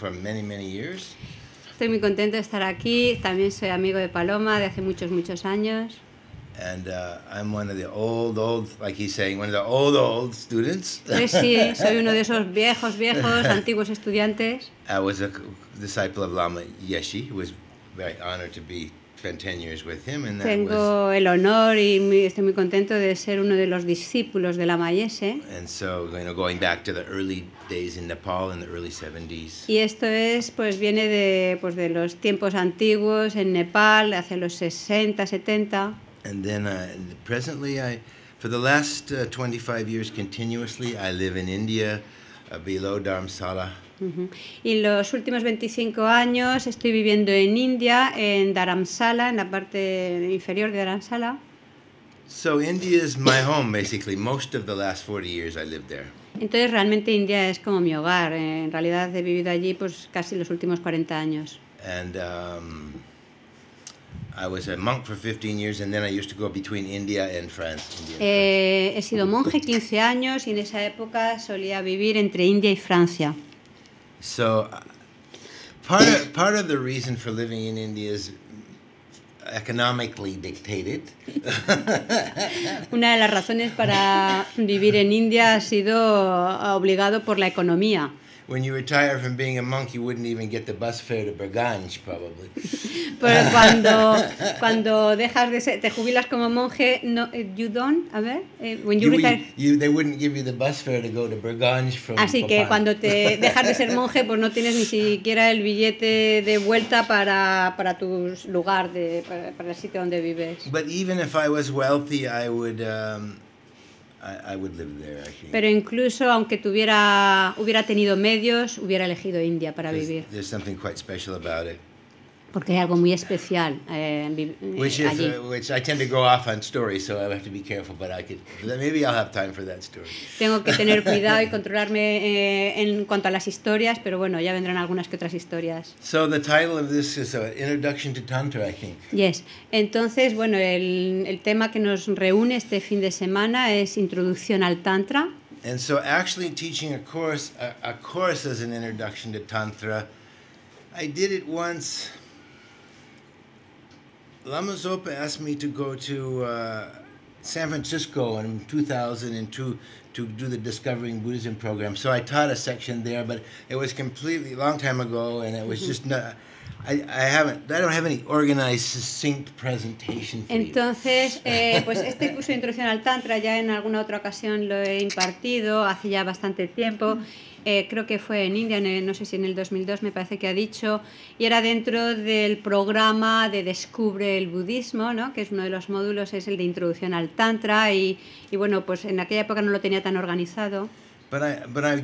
for many, many years. Estoy muy contento de estar aquí. También soy amigo de Paloma de hace muchos, muchos años. And uh, I'm one of the old, old, like he's saying, one of the old, old students. Pues sí, soy uno de esos viejos, viejos, antiguos estudiantes. I was a disciple of Lama Yeshi, who was very honored to be Tengo el honor y estoy muy contento de ser uno de los discípulos de early Y esto es pues viene de pues de los tiempos antiguos en Nepal hacia los 60, 70. And then uh, presently I for the last uh, 25 years continuously I live in India uh, below Dharamsala. Y los últimos 25 años estoy viviendo en India, en Dharamsala, en la parte inferior de Dharamsala. Entonces realmente India es como mi hogar. En realidad he vivido allí pues casi los últimos 40 años. he sido monje 15 años y en esa época solía vivir entre India y Francia. So uh, part of, part of the reason for living in India is economically dictated. Una de las razones para vivir en India ha sido obligado por la economía. when you retire from being a monk, you wouldn't even get the bus fare to Berganj, probably. Pero pues cuando, cuando dejas de ser, te jubilas como monje, no, eh, you don't, a ver, eh, when you, you retire... You, they wouldn't give you the bus fare to go to Berganj from Así que cuando te dejas de ser monje, pues no tienes ni siquiera el billete de vuelta para, para tu lugar, de, para, para el sitio donde vives. But even if I was wealthy, I would... Um, pero incluso aunque tuviera, hubiera tenido medios, hubiera elegido India para vivir porque es algo muy especial eh, eh which allí. Uh, I tend to go off on stories, so I have to be careful, but I could, maybe I'll have time for that story. Tengo que tener cuidado y controlarme eh, en cuanto a las historias, pero bueno, ya vendrán algunas que otras historias. So the title of this is an uh, introduction to tantra, I think. Yes. Entonces, bueno, el, el tema que nos reúne este fin de semana es introducción al tantra. And so, actually, teaching a course, a, a course as an introduction to tantra, I did it once. Lama Zopa asked me to go to uh, San Francisco in 2002 to do the Discovering Buddhism program. So I taught a section there, but it was completely a long time ago, and it was mm-hmm. just not. I, I haven't, I don't have any organized, succinct presentation for Entonces, eh, pues este curso de introducción al Tantra ya en alguna otra ocasión lo he impartido hace ya bastante tiempo. Mm. Eh, creo que fue en India, no sé si en el 2002 me parece que ha dicho, y era dentro del programa de Descubre el Budismo, ¿no? que es uno de los módulos, es el de introducción al Tantra, y, y bueno, pues en aquella época no lo tenía tan organizado. But Antara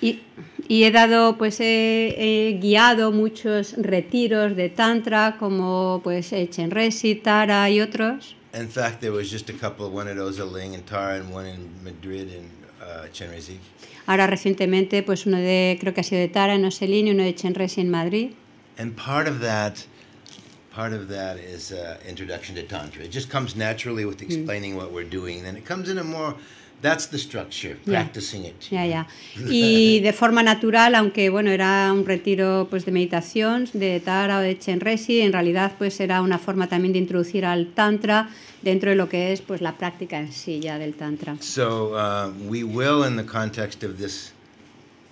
Y, he dado, pues he, he, guiado muchos retiros de Tantra como pues Chenrezi, Tara y otros. In fact, there was just a couple, one at Ling and Tara and one in Madrid and uh, Chenrezig. Ahora recientemente, pues uno de, creo que ha sido de Tara en Ozelin y uno de Chenrezig en Madrid. And part of that, part of that is uh, introduction to Tantra. It just comes naturally with mm. explaining mm. what we're doing. Then it comes in a more That's the structure, practicing it. Ya, ya. Y de forma natural, aunque bueno, era un retiro pues de meditación, de Tara o de Chenresi, en realidad pues era una forma también de introducir al Tantra dentro de lo que es pues la práctica en sí ya del Tantra. So uh, we will in the context of this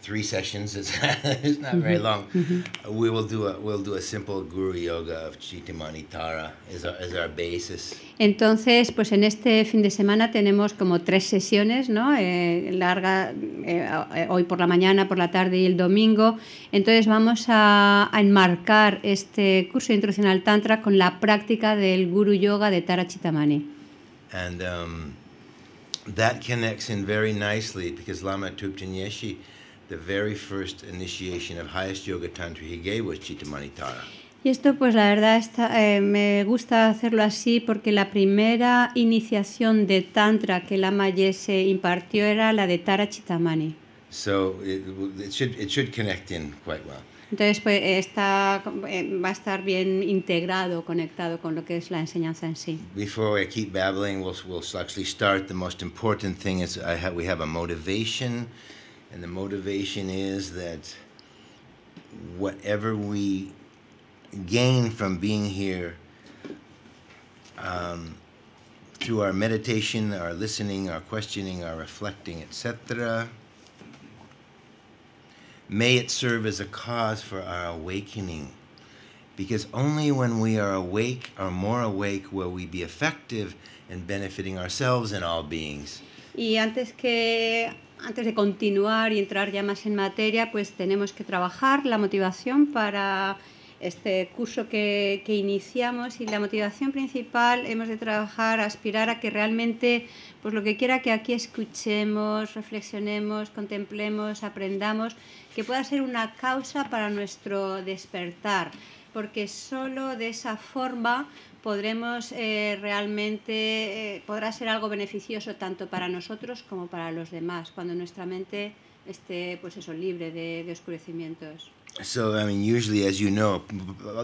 three sessions. It's, it's not very mm-hmm. long. Mm-hmm. We will do a we'll do a simple Guru Yoga of tara as as our basis. Entonces, pues en este fin de semana tenemos como tres sesiones, ¿no? Eh, larga eh, eh, hoy por la mañana, por la tarde y el domingo. Entonces vamos a, a enmarcar este curso de introducción al tantra con la práctica del Guru Yoga de Tara Chitamani. And um, that connects in very nicely because Lama Tupten Yeshi The very first initiation of highest yoga tantra he gave was Chittamani Y esto pues la verdad está, eh, me gusta hacerlo así porque la primera iniciación de tantra que Lama Yese impartió era la de Tara Chitamani. So it, it, should, it should connect in quite well. Entonces pues, está, eh, va a estar bien integrado, conectado con lo que es la enseñanza en sí. Before I keep babbling, we'll, we'll actually start. The most important thing is I have, we have a motivation. And the motivation is that whatever we gain from being here um, through our meditation, our listening, our questioning, our reflecting, etc., may it serve as a cause for our awakening. Because only when we are awake or more awake will we be effective in benefiting ourselves and all beings. Y antes que antes de continuar y entrar ya más en materia, pues tenemos que trabajar la motivación para este curso que, iniciamos y la motivación principal hemos de trabajar, aspirar a que realmente, pues lo que quiera que aquí escuchemos, reflexionemos, contemplemos, aprendamos, que pueda ser una causa para nuestro despertar, porque solo de esa forma podremos eh, realmente, eh, podrá ser algo beneficioso tanto para nosotros como para los demás, cuando nuestra mente esté pues eso, libre de oscurecimientos. so I mean, usually, as you know,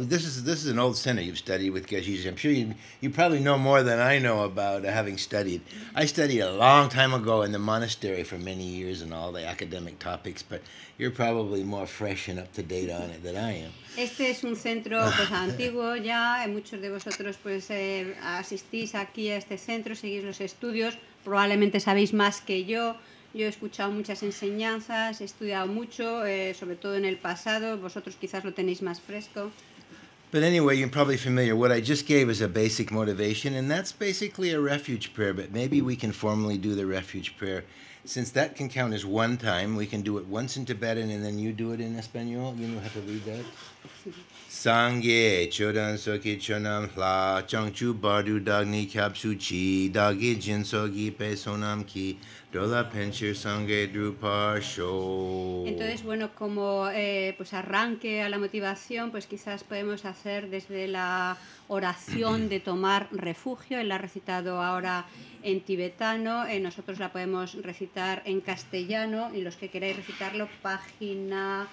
this is this is an old center you've studied with Geshe. I'm sure you you probably know more than I know about having studied. I studied a long time ago in the monastery for many years and all the academic topics, but you're probably more fresh and up to date on it than I am. Este es un centro pues antiguo ya. Muchos de vosotros pues eh, asistís aquí a este centro, seguís los estudios. Probablemente sabéis más que yo. Yo he escuchado muchas enseñanzas, he estudiado mucho, eh, sobre todo en el pasado. Vosotros quizás lo tenéis más fresco. But anyway, you're probably familiar. What I just gave is a basic motivation, and that's basically a refuge prayer, but maybe we can formally do the refuge prayer. Since that can count as one time, we can do it once in Tibetan, and then you do it in Espanol. You know how to read that? chodan chi Entonces, bueno, como eh, pues arranque a la motivación, pues quizás podemos hacer desde la oración de tomar refugio. Él la ha recitado ahora en tibetano, eh, nosotros la podemos recitar en castellano y los que queráis recitarlo, página...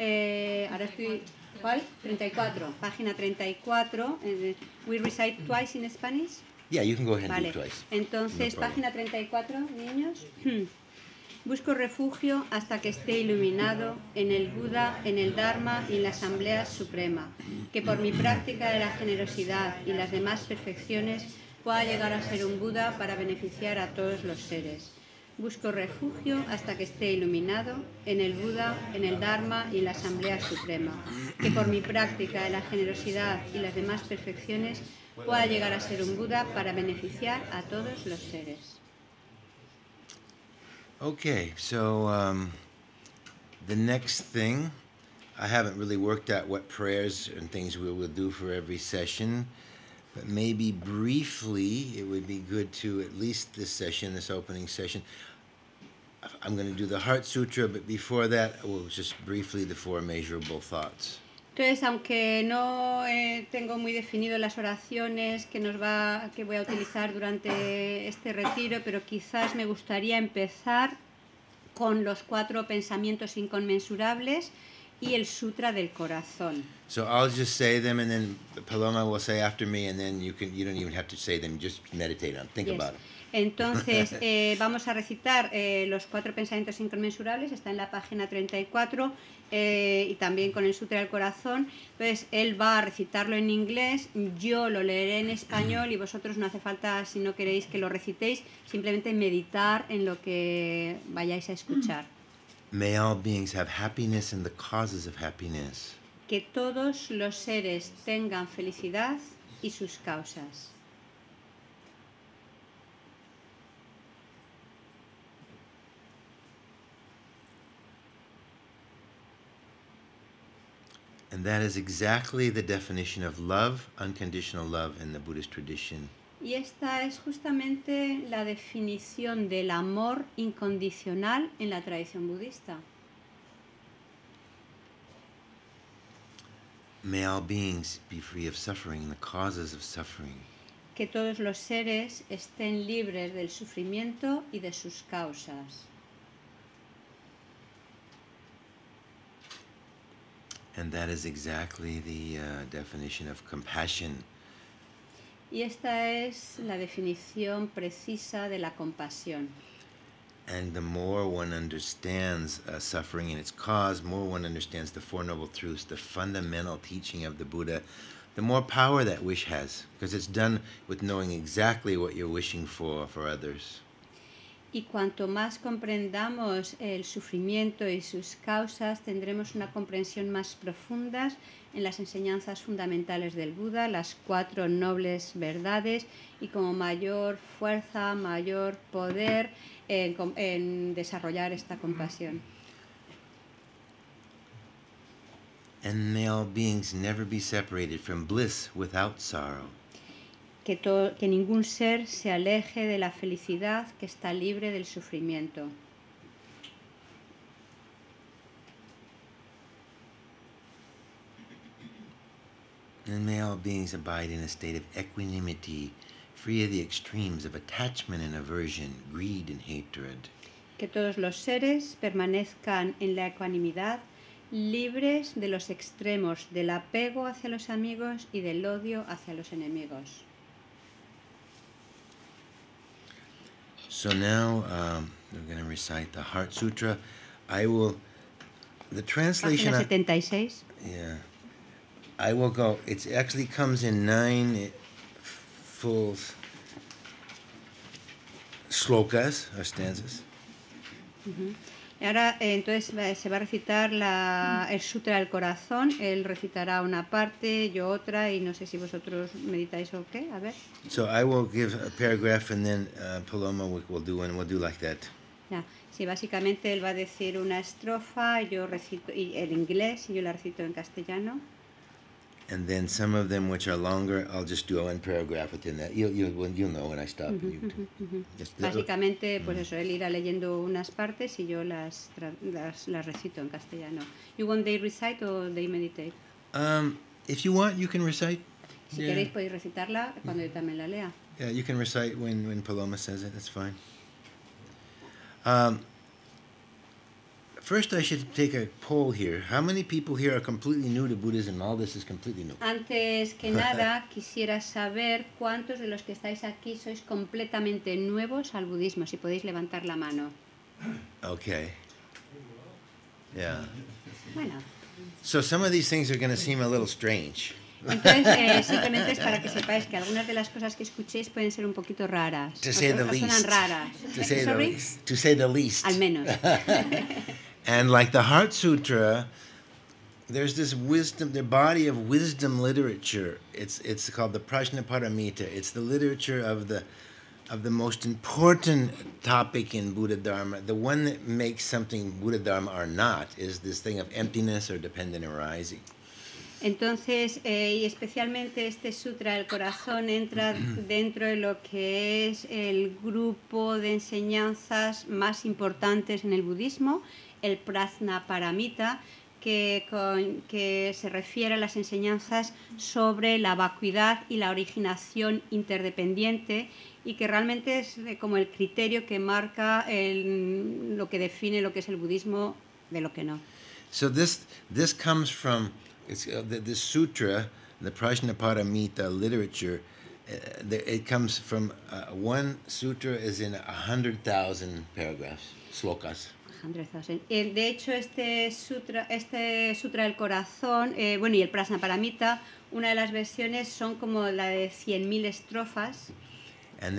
Eh, ahora estoy... ¿Cuál? 34, página 34. Eh, we recite twice in Spanish. Yeah, you can go ahead twice. Entonces, página 34, niños. Busco refugio hasta que esté iluminado en el Buda, en el Dharma y en la Asamblea Suprema, que por mi práctica de la generosidad y las demás perfecciones pueda llegar a ser un Buda para beneficiar a todos los seres. Busco refugio hasta que esté iluminado en el Buda, en el Dharma y la Asamblea Suprema, que por mi práctica de la generosidad y las demás perfecciones pueda llegar a ser un Buda para beneficiar a todos los seres. Okay, so um, the next thing, I haven't really worked out what prayers and things we will do for every session but maybe briefly it would be good to at least this session, this opening session. I'm going to do the Heart Sutra, but before that, we'll just briefly the four measurable thoughts. Entonces, aunque no eh, tengo muy definido las oraciones que nos va, que voy a utilizar durante este retiro, pero quizás me gustaría empezar con los cuatro pensamientos inconmensurables y el Sutra del Corazón. So I'll just say them and then Paloma will say after me and then you can you don't even have to say them, just meditate on, about it. Entonces, eh, vamos a recitar eh, los cuatro pensamientos inconmensurables, está en la página 34 eh, y también con el Sutra del Corazón. Entonces, él va a recitarlo en inglés, yo lo leeré en español y vosotros no hace falta, si no queréis que lo recitéis, simplemente meditar en lo que vayáis a escuchar. May all beings have happiness and the causes of happiness. Que todos los seres tengan felicidad y sus causas. And that is exactly the definition of love, unconditional love in the Buddhist tradition. y esta es justamente la definición del amor incondicional en la tradición budista. Que todos los seres estén libres del sufrimiento y de sus causas. And that is exactly the definición uh, definition of compassion. Y esta es la definición precisa de la compasión. And the more one understands uh, suffering and its cause, more one understands the Four Noble Truths, the fundamental teaching of the Buddha, the more power that wish has, because it's done with knowing exactly what you're wishing for for others. y cuanto más comprendamos el sufrimiento y sus causas, tendremos una comprensión más profunda en las enseñanzas fundamentales del Buda, las cuatro nobles verdades y como mayor fuerza, mayor poder en, desarrollar esta compasión. may all beings never be separated from bliss without sorrow que, ningún ser se aleje de la felicidad que está libre del sufrimiento. Que todos los seres permanezcan en la ecuanimidad, libres de los extremos del apego hacia los amigos y del odio hacia los enemigos. So now um, we're going to recite the Heart Sutra. I will, the translation. Página 76. I, yeah. I will go. It actually comes in nine full slokas or stanzas. Mm-hmm. Ahora eh, entonces se va a recitar el Sutra del Corazón, él recitará una parte, yo otra, y no sé si vosotros meditáis o qué, a ver. So I will give a paragraph and then uh, Paloma will do and we'll do like that. Sí, básicamente él va a decir una estrofa, yo recito y el inglés y yo la recito en castellano. and then some of them which are longer, I'll just do one paragraph within that. You'll, you'll, you'll know when I stop. Uh, mm -hmm, you, mm -hmm. just, Básicamente, mm -hmm. pues eso, él irá leyendo unas partes y yo las, las, las recito en castellano. You want they recite or they meditate? Um, if you want, you can recite. Si yeah. queréis podéis recitarla cuando yo también la lea. Yeah, you can recite when, when Paloma says it, that's fine. Um, First, I should take a poll here. How many people here are completely new to Buddhism? All this is completely new. Antes que nada, quisiera saber cuántos de los que estáis aquí sois completamente nuevos al budismo. Si podéis levantar la mano. Okay. Yeah. Bueno. So some of these things are going to seem a little strange. Entonces, eh, simplemente es para que sepáis que algunas de las cosas que escuchéis pueden ser un poquito raras. To say the least. Suenan raras. To say, ¿Eh? the, least. to say the least. Al menos. And like the Heart Sutra, there's this wisdom, the body of wisdom literature. It's it's called the Prajnaparamita. It's the literature of the of the most important topic in Buddha Dharma. The one that makes something Buddha Dharma or not is this thing of emptiness or dependent arising. Entonces, eh, y especialmente este sutra, del corazón, entra dentro de lo que es el grupo de enseñanzas más importantes en el budismo el paramita que, que se refiere a las enseñanzas sobre la vacuidad y la originación interdependiente y que realmente es eh, como el criterio que marca el, lo que define lo que es el budismo de lo que no. So this this comes from it's, uh, the, sutra, the Prajnaparamita literature. Uh, it comes from uh, one sutra is in a hundred thousand paragraphs, slokas. Eh, de hecho, este sutra, este sutra del corazón, eh, bueno, y el Paramita, una de las versiones son como la de 100.000 estrofas. a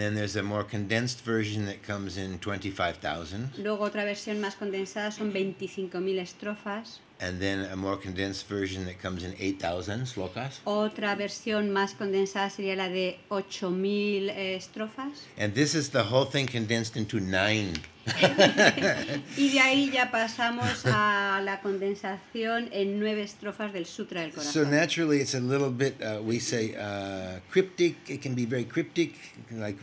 Luego otra versión más condensada son 25.000 estrofas. And then a more condensed version that comes in 8,000 slokas. Otra versión más condensada sería la de 8,000 eh, estrofas. And this is the whole thing condensed into nine. y de ahí ya pasamos a la condensación en nueve estrofas del Sutra del Corazón. So naturally it's a little bit, uh, we say, uh, cryptic. It can be very cryptic, like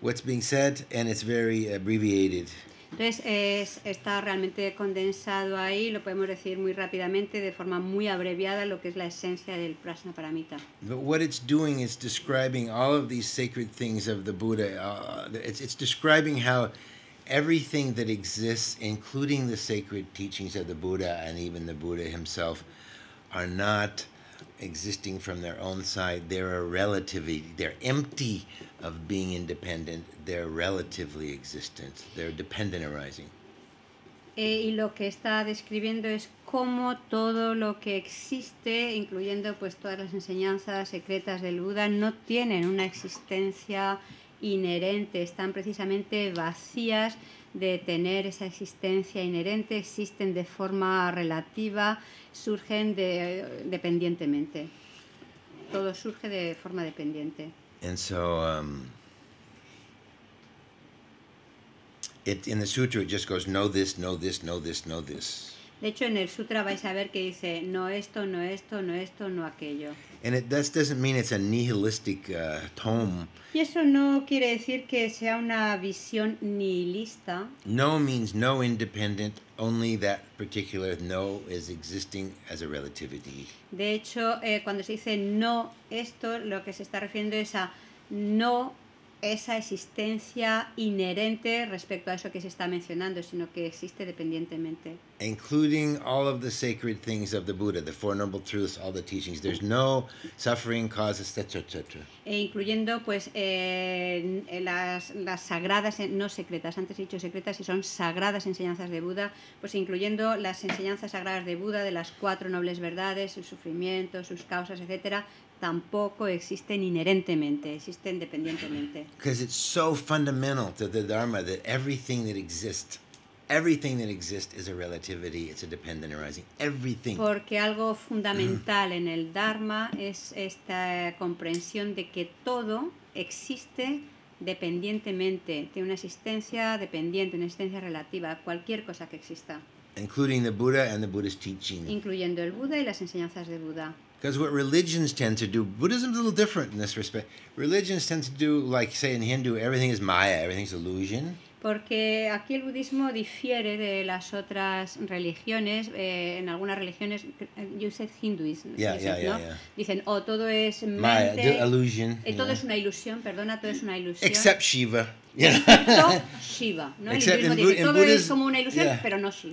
what's being said, and it's very abbreviated. Entonces es, está realmente condensado ahí, lo podemos decir muy rápidamente, de forma muy abreviada, lo que es la esencia del prasna paramita. But what it's doing is describing all of these sacred things of the Buddha. Uh, it's, it's describing how everything that exists, including the sacred teachings of the Buddha and even the Buddha himself, are not existing from their own side. They're a relativity. They're empty of being independent, their relatively existence, their dependent arising. Eh, y lo que está describiendo es cómo todo lo que existe, incluyendo pues todas las enseñanzas secretas del Buda, no tienen una existencia inherente, están precisamente vacías de tener esa existencia inherente, existen de forma relativa, surgen eh, dependientemente. Todo surge de forma dependiente. And so um, it, in the sutra, it just goes, know this, know this, know this, know this. De hecho, en el sutra vais a ver que dice, no esto, no esto, no esto, no aquello. And it, that doesn't mean it's a nihilistic uh, tome. Y eso no quiere decir que sea una visión nihilista. No means no independent, Only particular no De hecho, eh, cuando se dice no, esto lo que se está refiriendo es a no esa existencia inherente respecto a eso que se está mencionando, sino que existe dependientemente. Including all of the sacred things of the Buddha, the Four Noble Truths, all the teachings. There's no suffering causes, etc. E incluyendo pues eh, las, las sagradas, eh, no secretas, antes he dicho secretas y son sagradas enseñanzas de Buda, pues incluyendo las enseñanzas sagradas de Buda, de las cuatro nobles verdades, el sufrimiento, sus causas, etcétera, tampoco existen inherentemente, existen dependientemente. Because it's so fundamental to the Dharma that everything that exists everything that exists is a relativity, it's a dependent arising. Everything. Porque algo fundamental en el Dharma es esta comprensión de que todo existe dependientemente, tiene una existencia dependiente, una existencia relativa a cualquier cosa que exista. Including the Buddha and the Incluyendo el Buda y las enseñanzas de Buda. Because what religions tend to do, Buddhism's a little different in this respect. Religions tend to do, like say in Hindu, everything is Maya, everything's illusion. Porque aquí el budismo difiere de las otras religiones. Eh, en algunas religiones, you said Hinduism, yeah, you yeah, ¿no? yeah, dicen, oh, todo es mente, Maya, illusion. Eh, todo es una ilusión, perdona, todo es una ilusión. Except Shiva. Excepto Shiva. No Except in, Bud- in Buddhism, ilusión,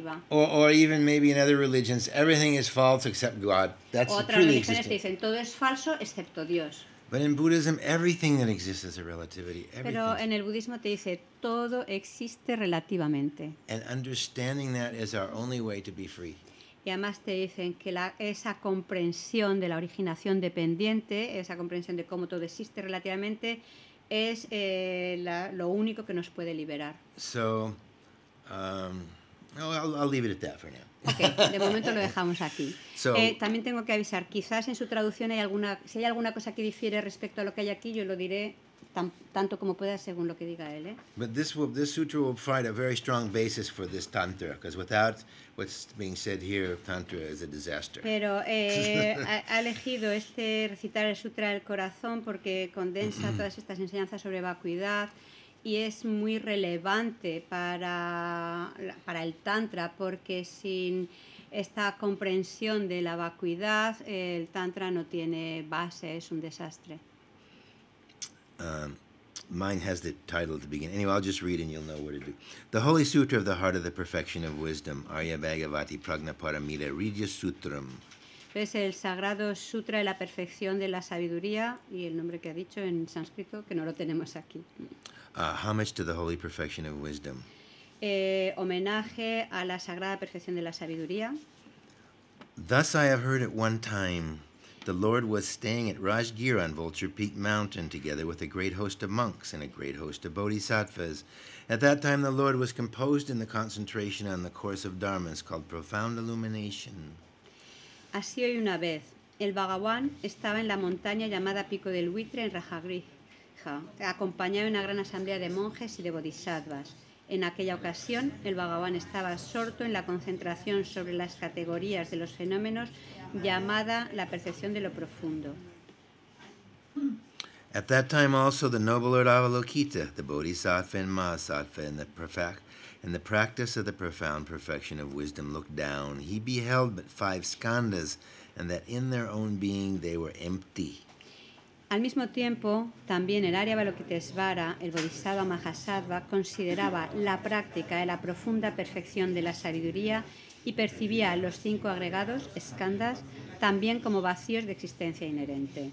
yeah. or, or, even maybe in other religions, everything is false except God. That's Otras truly religiones existing. dicen todo es falso excepto Dios. But in Buddhism, everything that exists is a relativity. Pero en el budismo te dice todo existe relativamente. And understanding that is our only way to be free. Y además te dicen que la, esa comprensión de la originación dependiente, esa comprensión de cómo todo existe relativamente, es eh, la, lo único que nos puede liberar. Okay, de momento lo dejamos aquí. Eh, también tengo que avisar, quizás en su traducción hay alguna, si hay alguna cosa que difiere respecto a lo que hay aquí, yo lo diré tanto como pueda según lo que diga él. Pero ha, elegido este recitar el sutra del corazón porque condensa todas estas enseñanzas sobre vacuidad y es muy relevante para, para el Tantra porque sin esta comprensión de la vacuidad el Tantra no tiene base, es un desastre. Um, mine has the title at the beginning. Anyway, I'll just read and you'll know where to do. The Holy Sutra of the Heart of the Perfection of Wisdom, Arya Bhagavati Pragnaparamita Ridya Sutram. Es el Sagrado Sutra de la Perfección de la Sabiduría y el nombre que ha dicho en sánscrito, que no lo tenemos aquí. Uh, homage to the Holy Perfection of Wisdom. Eh, homenaje a la Sagrada Perfección de la Sabiduría. Thus I have heard at one time the Lord was staying at Rajgir on Vulture Peak Mountain together with a great host of monks and a great host of bodhisattvas. At that time, the Lord was composed in the concentration on the course of dharmas called profound illumination. Así hoy una vez, el Bhagawan estaba en la montaña llamada Pico del Buitre en Rajagriha, acompañado de una gran asamblea de monjes y de bodhisattvas. En aquella ocasión, el Bhagavan estaba absorto en la concentración sobre las categorías de los fenómenos llamada La percepción de lo profundo. At that time also the noble Lord Avalokita, the Bodhisattva and Mahasattva, in the practice of the profound perfection of wisdom looked down. He beheld but five skandhas, and that in their own being they were empty. Al mismo tiempo, también el Arya Balokitesvara, el Bodhisattva Mahasattva, consideraba la práctica de la profunda perfección de la sabiduría y percibía los cinco agregados, escandas, también como vacíos de existencia inherente.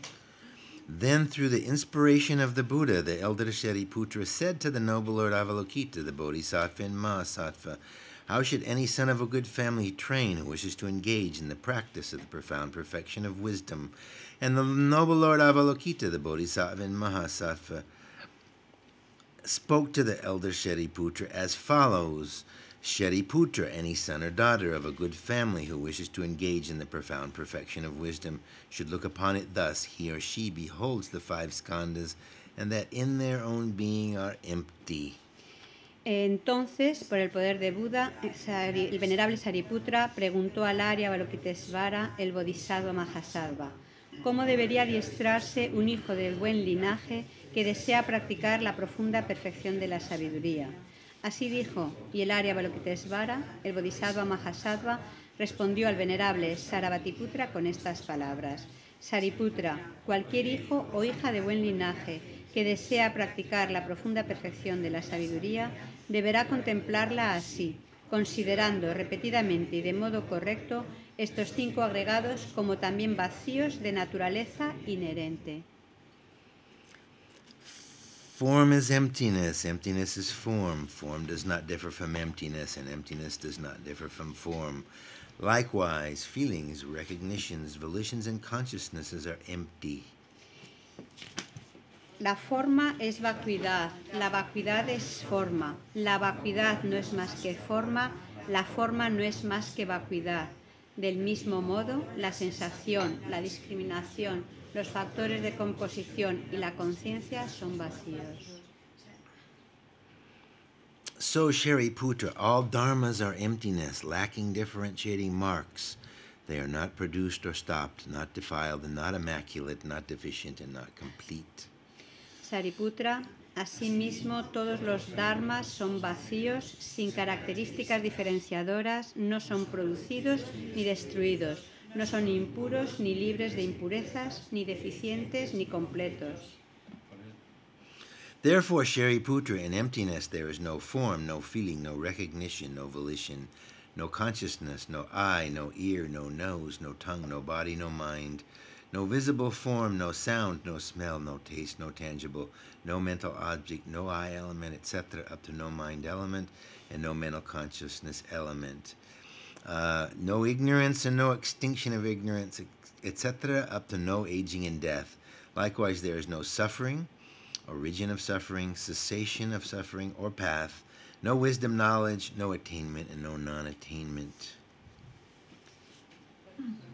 Then, through the inspiration of the Buddha, the elder Shariputra said to the noble Lord Avalokita, the Bodhisattva in Mahasattva, How should any son of a good family train who wishes to engage in the practice of the profound perfection of wisdom? And the noble Lord Avalokita, the Bodhisattva in Mahasattva, spoke to the elder Shariputra as follows Sheriputra, any son or daughter of a good family who wishes to engage in the profound perfection of wisdom should look upon it thus he or she beholds the five skandhas and that in their own being are empty. Entonces, por el poder de Buda, el venerable Sariputra preguntó al Arya Balokitesvara, el bodhisattva Mahasattva, ¿cómo debería adiestrarse un hijo del buen linaje que desea practicar la profunda perfección de la sabiduría? Así dijo, y el área Balokitesvara, el Bodhisattva Mahasattva, respondió al venerable Sarabhatiputra con estas palabras. Sariputra, cualquier hijo o hija de buen linaje que desea practicar la profunda perfección de la sabiduría, deberá contemplarla así, considerando repetidamente y de modo correcto estos cinco agregados como también vacíos de naturaleza inherente. Form is emptiness. Emptiness is form. Form does not differ from emptiness, and emptiness does not differ from form. Likewise, feelings, recognitions, volitions, and consciousnesses are empty. La forma es vacuidad, la vacuidad es forma, la vacuidad no es más que forma, la forma no es más que vacuidad. Del mismo modo, la sensación, la discriminación, los factores de composición y la conciencia son vacíos. So Shariputra, all dharmas are emptiness, lacking differentiating marks. They are not produced or stopped, not defiled, and not immaculate, not deficient, and not complete. Shariputra, Asimismo, todos los dharmas son vacíos, sin características diferenciadoras, no son producidos ni destruidos, no son impuros, ni libres de impurezas, ni deficientes, ni completos. Therefore, Shariputra, in emptiness there is no form, no feeling, no recognition, no volition, no consciousness, no eye, no ear, no nose, no tongue, no body, no mind, no visible form, no sound, no smell, no taste, no tangible, no mental object, no eye element, etc., up to no mind element, and no mental consciousness element. Uh, no ignorance and no extinction of ignorance, etc., up to no aging and death. Likewise, there is no suffering, origin of suffering, cessation of suffering, or path, no wisdom, knowledge, no attainment, and no non attainment.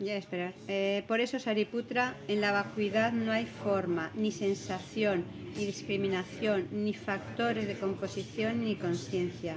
Ya, esperar. Eh, por eso, Sariputra, en la vacuidad no hay forma, ni sensación, ni discriminación, ni factores de composición, ni conciencia.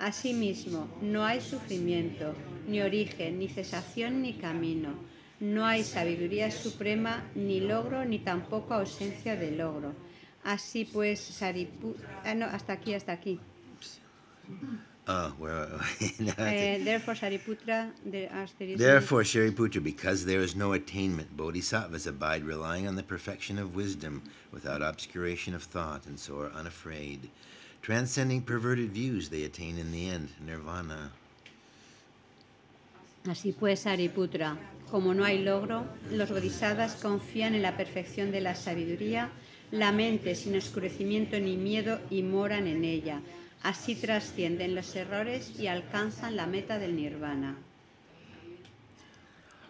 Asimismo, no hay sufrimiento, ni origen, ni cesación, ni camino. No hay sabiduría suprema, ni logro, ni tampoco ausencia de logro. Así pues, Saripu... Ah, no, hasta aquí, hasta aquí. Ah, well, eh, este- therefore, Sariputra... Therefore, Shariputra, because there is no attainment, bodhisattvas abide relying on the perfection of wisdom without obscuration of thought and so are unafraid. Transcending perverted views, they attain in the end, nirvana. Así pues, Ariputra, como no hay logro, los bodhisattvas confían en la perfección de la sabiduría, la mente sin oscurecimiento ni miedo y moran en ella. Así trascienden los errores y alcanzan la meta del nirvana.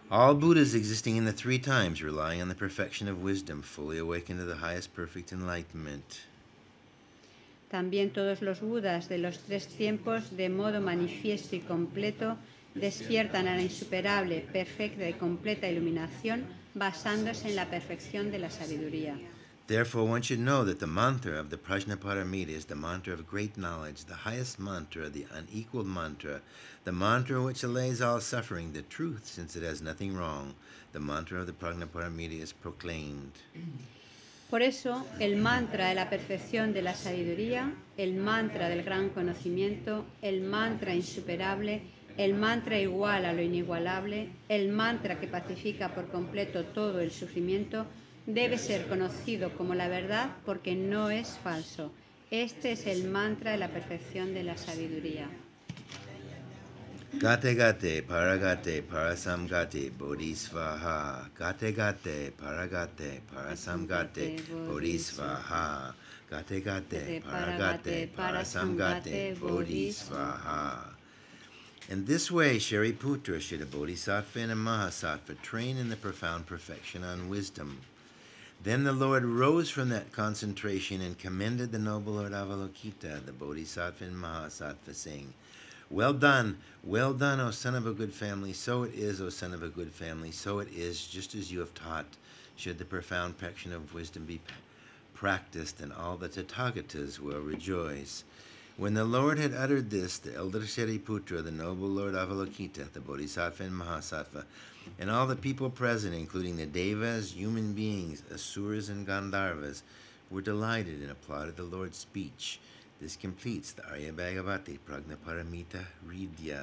All Buddhas existing in the three times relying on the perfection of wisdom, fully awakened to the highest perfect enlightenment. También todos los Budas de los tres tiempos, de modo manifiesto y completo, despiertan a la insuperable, perfecta y completa iluminación basándose en la perfección de la sabiduría. Therefore, one should know that the mantra of the Prajnaparamita is the mantra of great knowledge, the highest mantra, the unequaled mantra, the mantra which allays all suffering, the truth since it has nothing wrong. The mantra of the Prajnaparamita is proclaimed. Por eso, el mantra de la perfección de la sabiduría, el mantra del gran conocimiento, el mantra insuperable, el mantra igual a lo inigualable, el mantra que pacifica por completo todo el sufrimiento, debe ser conocido como la verdad porque no es falso. Este es el mantra de la perfección de la sabiduría. Gate gate paragate parasamgate bodhisvaha. Gate gate paragate parasamgate bodhisvaha. Gate gate paragate parasamgate bodhisvaha. In this way, Shariputra should the Bodhisattva and Mahasattva train in the profound perfection on wisdom. Then the Lord rose from that concentration and commended the noble Lord Avalokita, the Bodhisattva and Mahasattva, saying, well done, well done, O son of a good family. So it is, O son of a good family. So it is, just as you have taught. Should the profound perfection of wisdom be practiced, and all the Tathagatas will rejoice. When the Lord had uttered this, the elder Shariputra, the noble Lord Avalokita, the Bodhisattva and Mahasattva, and all the people present, including the Devas, human beings, Asuras, and Gandharvas, were delighted and applauded the Lord's speech. This completes the Arya Bhagavati Prajnaparamita Ridya.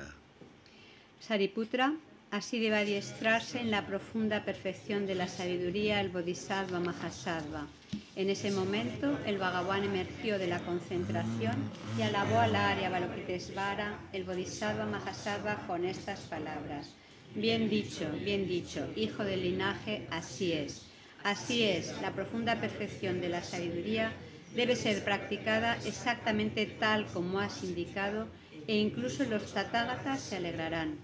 Sariputra, así debe adiestrarse en la profunda perfección de la sabiduría el Bodhisattva Mahasattva. En ese momento, el Bhagavan emergió de la concentración y alabó al Arya Balokitesvara, el Bodhisattva Mahasattva, con estas palabras. Bien dicho, bien dicho, hijo del linaje, así es. Así es, la profunda perfección de la sabiduría debe ser practicada exactamente tal como has indicado e incluso los tatágatas se alegrarán.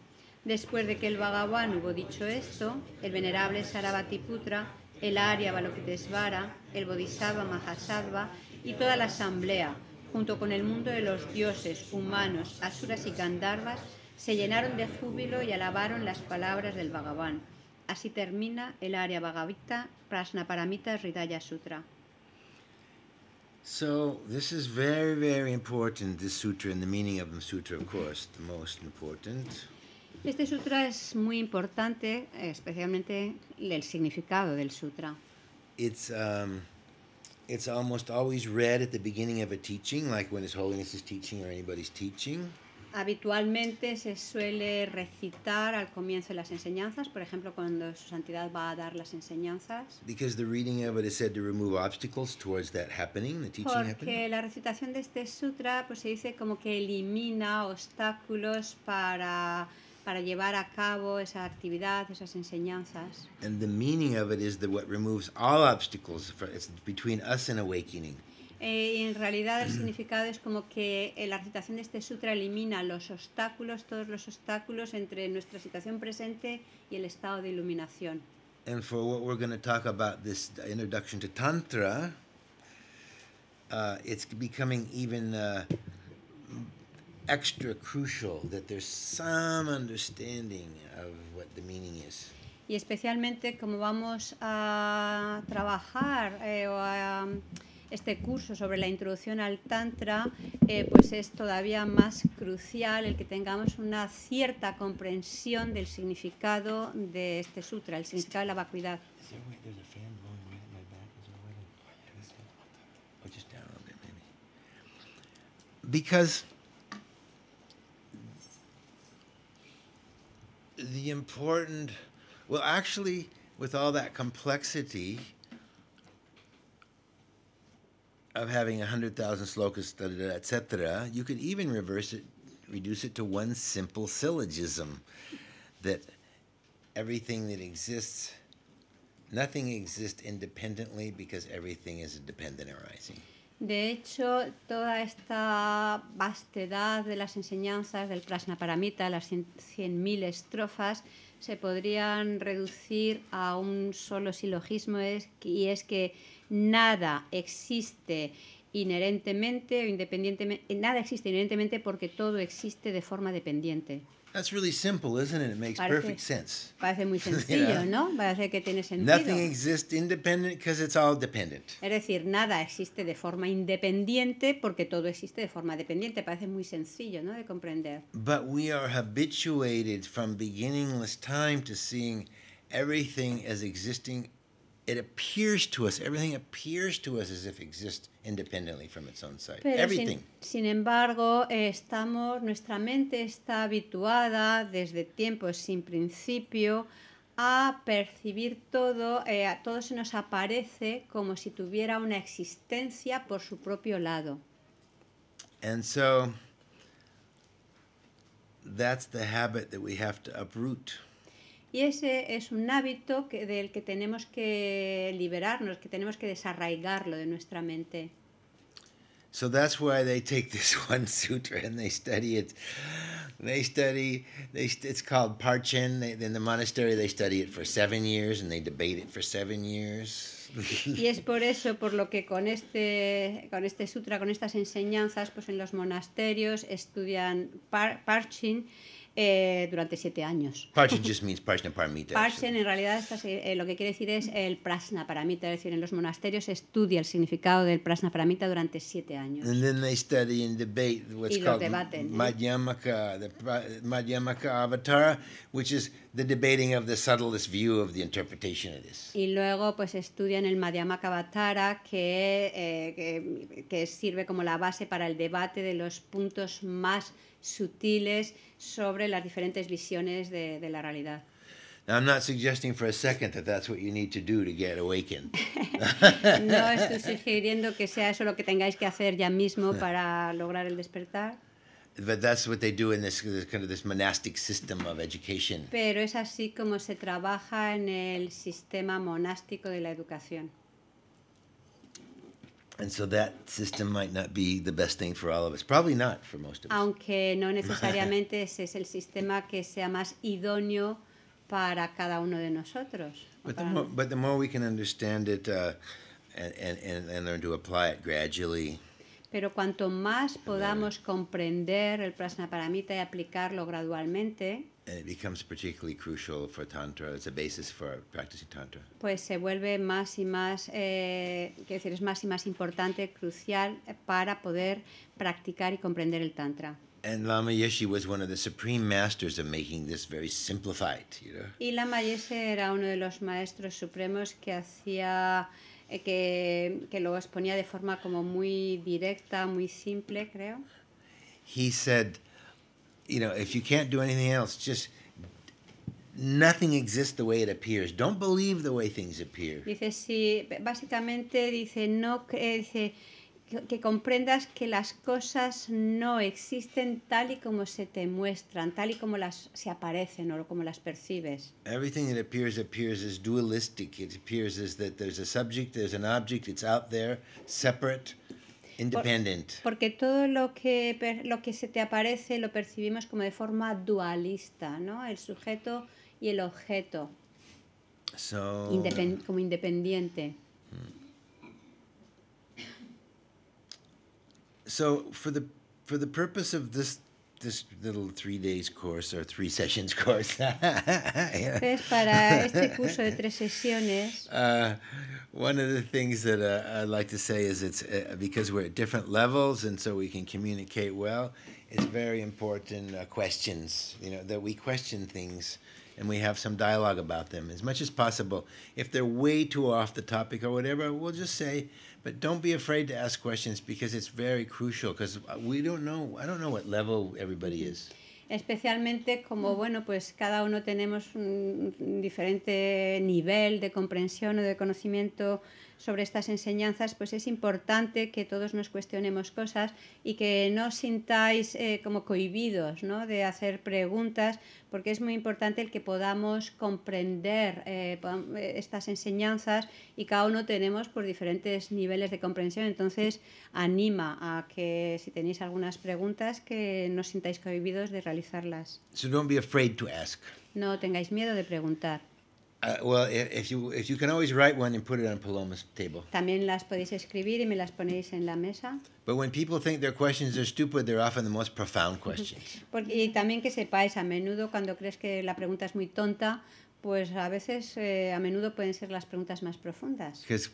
Después de que el Bhagavan hubo dicho esto, el venerable Sarabhatiputra, el Arya Balokitesvara, el Bodhisattva Mahasattva y toda la asamblea, junto con el mundo de los dioses, humanos, asuras y gandharvas, se llenaron de júbilo y alabaron las palabras del Bhagavan. Así termina el Arya Bhagavita Prasnaparamita Ridaya Sutra. So this is very, very important, this sutra and the meaning of the sutra, of course, the most important. Este sutra es muy importante, especialmente el significado del sutra. It's, um, it's almost always read at the beginning of a teaching, like when His Holiness is teaching or anybody's teaching. Habitualmente se suele recitar al comienzo de las enseñanzas, por ejemplo, cuando su santidad va a dar las enseñanzas. Porque la recitación de este sutra pues se dice como que elimina obstáculos para para llevar a cabo esa actividad, esas enseñanzas. Eh, y en realidad el significado es como que eh, la recitación de este sutra elimina los obstáculos, todos los obstáculos entre nuestra situación presente y el estado de iluminación. Y especialmente como vamos a trabajar eh, o a este curso sobre la introducción al Tantra, eh, pues es todavía más crucial el que tengamos una cierta comprensión del significado de este sutra, el significado de la vacuidad. Because the important, well, actually, with all that complexity, of having 100,000 slokas, etc., you could even reverse it, reduce it to one simple syllogism that everything that exists, nothing exists independently because everything is dependent arising. De hecho, toda esta vastedad de las enseñanzas del paramita, las 100.000 estrofas, se podrían reducir a un solo silogismo es, y es que nada existe inherentemente o independientemente, nada existe inherentemente porque todo existe de forma dependiente. That's really simple, isn't it? It makes parece, perfect sense. Parece muy sencillo, you ¿no? Parece que tiene sentido. Nothing exists independent because it's all dependent. Es decir, nada existe de forma independiente porque todo existe de forma dependiente. Parece muy sencillo, ¿no? De comprender. But we are habituated from beginningless time to seeing everything as existing it appears to us, everything appears to us as if exists independently from its own side. Pero everything. Sin, sin embargo, estamos, nuestra mente está habituada desde tiempos sin principio a percibir todo, eh, todo se nos aparece como si tuviera una existencia por su propio lado. And so that's the habit that we have to uproot. Y ese es un hábito que, del que tenemos que liberarnos, que tenemos que desarraigarlo de nuestra mente. So that's why they take this one sutra and they study it. They study, they, it's called Parchen. They, in the monastery, they study it for seven years and they debate it for seven years. y es por eso por lo que con este, con este sutra, con estas enseñanzas, pues en los monasterios estudian par, Parchin eh, durante siete años. Parsen just means Prajna Paramita. Parsen, en realidad es, eh, eh, lo que quiere decir es el Prajna Paramita, es decir, en los monasterios se estudia el significado del Prajna Paramita durante siete años. Y then they study and debate what's y called debaten, ¿eh? Madhyamaka, the Madhyamaka Avatara, which is the debating of the subtlest view of the interpretation of this. Y luego pues estudian el Madhyamaka Avatara que, eh, que, que sirve como la base para el debate de los puntos más sutiles sobre las diferentes visiones de, la realidad. no estoy sugiriendo que sea eso lo que tengáis que hacer ya mismo para lograr el despertar. Pero es así como se trabaja en el sistema monástico de la educación. And so that system might not be the best thing for all of us. Probably not for most of us. Aunque no necesariamente ese es el sistema que sea más idóneo para cada uno de nosotros. But the, more, but the more we can understand it uh, and, and, and learn to apply it gradually. Pero cuanto más podamos comprender el paramita y aplicarlo gradualmente, And it becomes particularly crucial for Tantra, as a basis for practicing Tantra. Pues se vuelve más y más, eh, quiero decir, es más y más importante, crucial para poder practicar y comprender el Tantra. And Lama Yeshe was one of the supreme masters of making this very simplified, you know. Y Lama Yeshe era uno de los maestros supremos que hacía eh, que, que lo exponía de forma como muy directa, muy simple, creo. He said you know, if you can't do anything else, just nothing exists the way it appears. Don't believe the way things appear. Dice sí, básicamente dice no eh, dice que comprendas que las cosas no existen tal y como se te muestran, tal y como las se aparecen o como las percibes. Everything that appears appears as dualistic. It appears as that there's a subject, there's an object, it's out there, separate. porque todo lo que, lo que se te aparece lo percibimos como de forma dualista, ¿no? El sujeto y el objeto. como independiente. Hmm. So for the purpose of this little three days course or three sessions course. Entonces, para este curso de tres sesiones. Uh, one of the things that uh, I'd like to say is it's uh, because we're at different levels and so we can communicate well. It's very important uh, questions, you know, that we question things and we have some dialogue about them as much as possible. If they're way too off the topic or whatever, we'll just say, but don't be afraid to ask questions because it's very crucial because we don't know, I don't know what level everybody is. especialmente como bueno pues cada uno tenemos un diferente nivel de comprensión o de conocimiento sobre estas enseñanzas, pues es importante que todos nos cuestionemos cosas y que no os sintáis eh, como cohibidos ¿no? de hacer preguntas, porque es muy importante el que podamos comprender eh, eh, estas enseñanzas y cada uno tenemos por diferentes niveles de comprensión. Entonces, anima a que si tenéis algunas preguntas, que no os sintáis cohibidos de realizarlas. No tengáis miedo de preguntar. Uh, well, if you, if you can always write one and put it on Paloma's table. También las podéis escribir y me las ponéis en la mesa. But when people think their questions are stupid, they're often the most profound questions. Porque, y también que sepáis, a menudo cuando crees que la pregunta es muy tonta, pues a veces, eh, a menudo pueden ser las preguntas más profundas. Because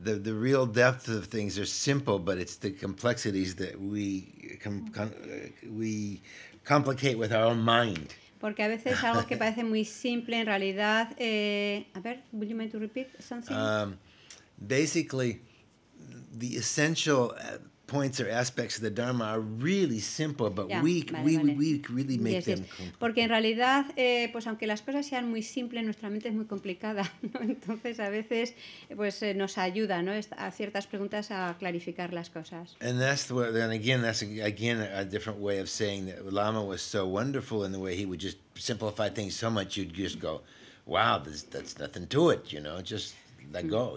the, the real depth of things are simple, but it's the complexities that we, com, com, uh, we complicate with our own mind. porque a veces algo que parece muy simple en realidad. Eh, a ver, would you to repeat something? Um, basically, the essential points or aspects of the Dharma are really simple, but yeah, we, vale, we, vale. we, really make yes, them yes. Porque en realidad, eh, pues aunque las cosas sean muy simples, nuestra mente es muy complicada, ¿no? Entonces a veces pues eh, nos ayuda, ¿no? A ciertas preguntas a clarificar las cosas. And that's what, and again, that's again a different way of saying that Lama was so wonderful in the way he would just simplify things so much you'd just go, wow, that's nothing to it, you know, just... that mm.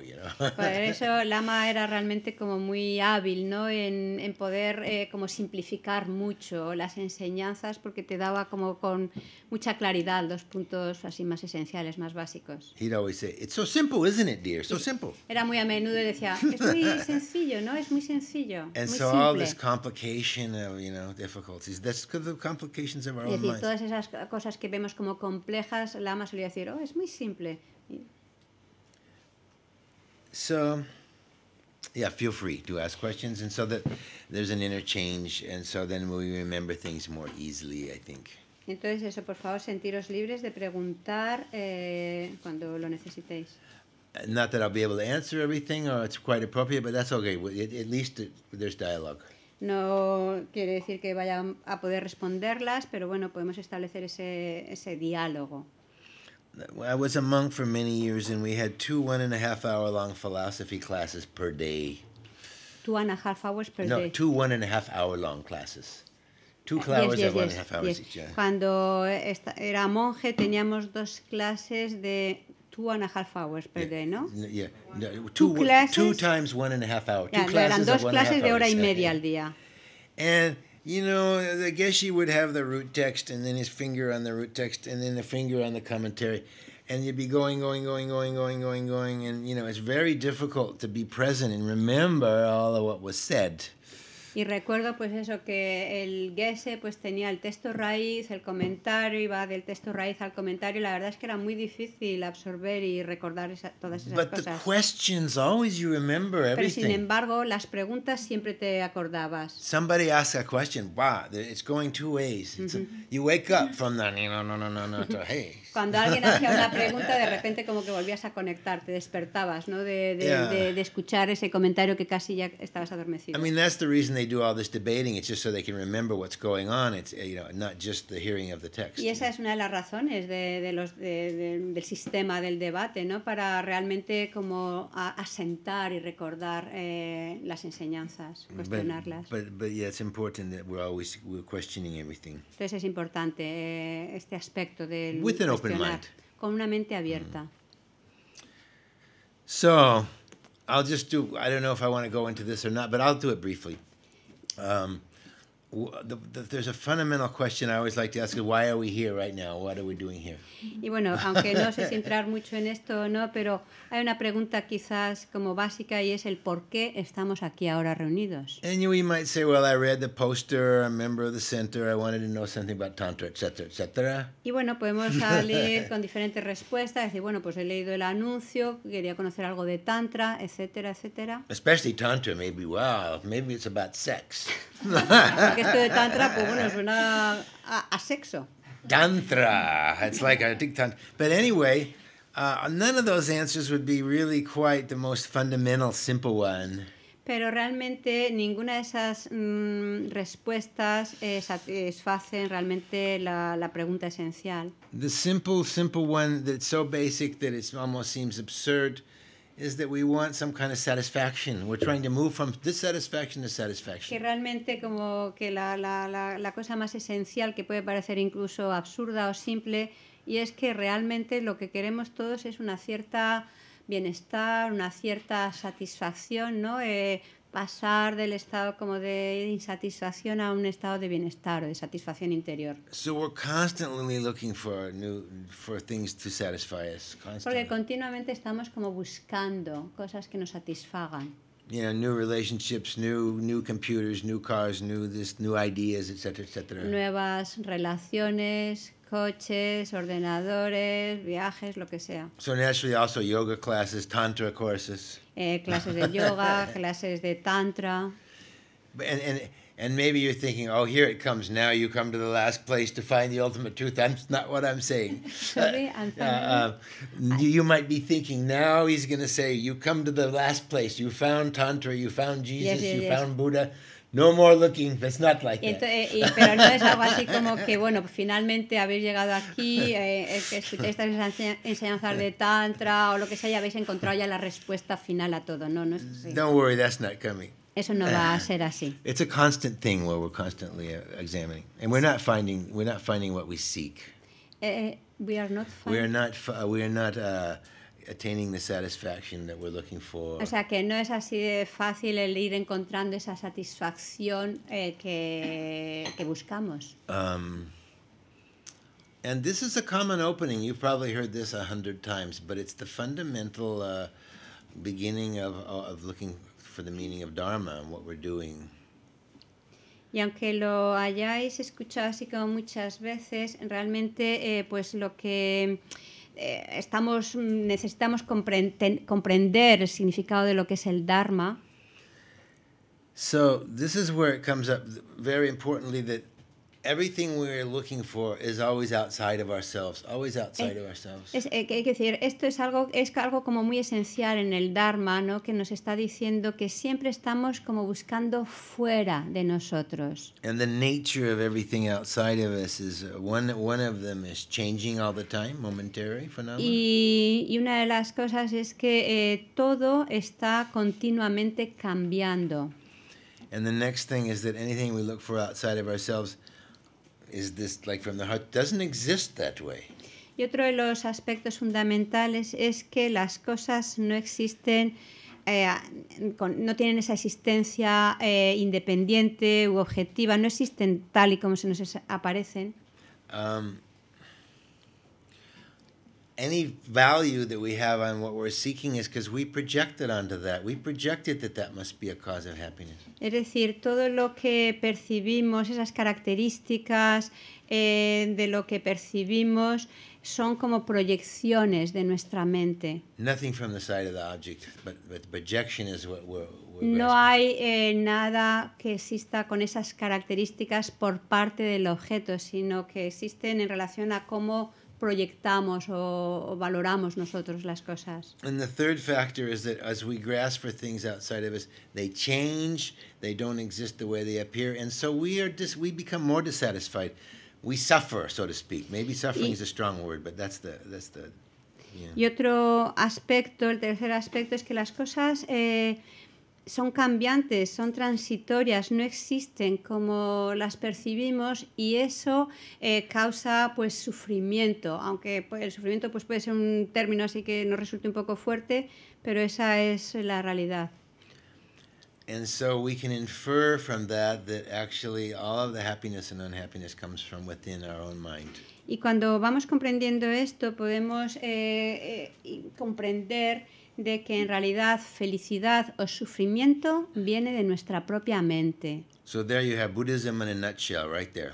eso Lama era realmente como muy hábil, ¿no? En, poder eh, como simplificar mucho las enseñanzas porque te daba como con mucha claridad los puntos así más esenciales, más básicos. simple, simple. Era muy a menudo decía, es muy sencillo, ¿no? Es muy sencillo. Y todas esas cosas que vemos como complejas, Lama solía decir, oh, es muy simple. so yeah, feel free to ask questions, and so that there's an interchange, and so then we remember things more easily, I think. Entonces eso, por favor, sentiros libres de preguntar eh, cuando lo necesitéis. Not that I'll be able to answer everything, or it's quite appropriate, but that's okay. at least there's dialogue. No quiere decir que vaya a poder responderlas, pero bueno, podemos establecer ese, ese diálogo. I was a monk for many years, and we had two one and a half hour long philosophy classes per day. Two and a half hours per no, day. No, two one and a half hour long classes. Two hours yes, yes, yes, and a half hours each. Yeah. Cuando esta, era monje teníamos dos clases de two and a half hours per yeah. day, ¿no? Yeah. No, two, two, classes, two times one and a half hour. Yeah, two classes eran dos clases de hora y media al día. And you know, I guess you would have the root text and then his finger on the root text and then the finger on the commentary. And you'd be going, going, going, going, going, going, going. And, you know, it's very difficult to be present and remember all of what was said. Y recuerdo pues eso, que el Gese pues tenía el texto raíz, el comentario, iba del texto raíz al comentario, la verdad es que era muy difícil absorber y recordar todas esas But cosas. The questions, always you remember everything. Pero sin embargo, las preguntas siempre te acordabas. Somebody asks a question, wow, it's going two ways. It's you wake up from that, no, no, no, no, no, hey. Cuando alguien hacía una pregunta, de repente como que volvías a conectar, te despertabas, ¿no? De, de, de escuchar ese comentario que casi ya estabas adormecido. I mean, that's the reason they do all this debating, it's just so they can remember what's going on. It's you know not just the hearing of the text. Y esa es una de las razones de, de los de, de, del sistema del debate, ¿no? Para realmente como asentar y recordar eh, las enseñanzas, cuestionarlas. But, but, but yeah, it's important that we're always we're questioning everything. Entonces es importante eh, este aspecto del With an open mind. con una mente abierta. Mm. So, I'll just do, I don't know if I want to go into this or not, but I'll do it briefly. Um, Y bueno, aunque no sé si entrar mucho en esto o no, pero hay una pregunta quizás como básica y es el por qué estamos aquí ahora reunidos. Y bueno, podemos salir con diferentes respuestas, decir, bueno, pues he leído el anuncio, quería conocer algo de tantra, etcétera, etcétera. Especially tantra, maybe wow, maybe it's about sex. que esto de tantra, pues bueno, suena a, a sexo. Tantra. It's like a big tantra. But anyway, uh, none of those answers would be really quite the most fundamental, simple one. Pero realmente ninguna de esas mm, respuestas eh, satisfacen realmente la, la, pregunta esencial. The simple, simple one that's so basic that it almost seems absurd is that we want some kind of satisfaction. We're trying to move from to satisfaction. Que realmente como que la, la, la, cosa más esencial que puede parecer incluso absurda o simple y es que realmente lo que queremos todos es una cierta bienestar, una cierta satisfacción, ¿no? Eh, pasar del estado como de insatisfacción a un estado de bienestar o de satisfacción interior. So we're constantly looking for things to Porque continuamente estamos como buscando cosas que nos satisfagan. You know, new relationships, new new computers, new cars, new this, new ideas, etc., etc. Nuevas relaciones, coches, ordenadores, viajes, lo que sea. So naturally also yoga classes, tantra courses eh, clases de yoga, clases de tantra. And, and, and maybe you're thinking, oh, here it comes now. You come to the last place to find the ultimate truth. That's not what I'm saying. Uh, uh, uh, you might be thinking, now he's going to say, you come to the last place. You found Tantra, you found Jesus, you found Buddha no more looking, it's not like that. y, pero no es algo así como que, bueno, pues finalmente habéis llegado aquí, eh, eh que escucháis estas enseñanzas de Tantra o lo que sea y habéis encontrado ya la respuesta final a todo. No, no es así. Don't worry, that's not coming. Eso no va a ah. ser así. It's a constant thing where we're constantly uh, examining. And we're not finding, we're not finding what we seek. Eh, we eh, are not finding. We are not, we are not uh, attaining the satisfaction that we're looking for. O sea, que no es así de fácil el ir encontrando esa satisfacción eh, que, que buscamos. Um, and this is a common opening. You've probably heard this a hundred times, but it's the fundamental uh, beginning of, of looking for the meaning of Dharma and what we're doing. Y aunque lo hayáis escuchado así como muchas veces, realmente eh, pues lo que... Eh, estamos, mm, necesitamos comprender el significado de lo que es el Dharma. So this is where it comes up very importantly that everything we are looking for is always outside of ourselves, always outside of eh, ourselves. Es, es, eh, decir, esto es algo, es algo como muy esencial en el Dharma, ¿no? que nos está diciendo que siempre estamos como buscando fuera de nosotros. And the nature of everything outside of us is uh, one, one of them is changing all the time, momentary phenomenal. Y, y una de las cosas es que eh, todo está continuamente cambiando. And the next thing is that anything we look for outside of ourselves y otro de los aspectos fundamentales es que las cosas no existen eh, no tienen esa existencia eh, independiente u objetiva, no existen tal y como se nos aparecen. Um, value Es decir, todo lo que percibimos, esas características eh, de lo que percibimos, son como proyecciones de nuestra mente. Nothing from the side of the object, but, projection is what no hay eh, nada que exista con esas características por parte del objeto, sino que existen en relación a cómo proyectamos o, valoramos nosotros las cosas. And the third factor is that as we grasp for things outside of us, they change, they don't exist the way they appear, and so we are we become more dissatisfied. We suffer, so to speak. Maybe suffering is a strong word, but that's the that's the yeah. Y otro aspecto, el tercer aspecto es que las cosas eh, son cambiantes, son transitorias, no existen como las percibimos y eso eh, causa pues sufrimiento, aunque pues, el sufrimiento pues, puede ser un término así que nos resulte un poco fuerte, pero esa es la realidad. Y cuando vamos comprendiendo esto podemos eh, eh, comprender de que en realidad felicidad o sufrimiento viene de nuestra propia mente. So there you have Buddhism in a nutshell, right there.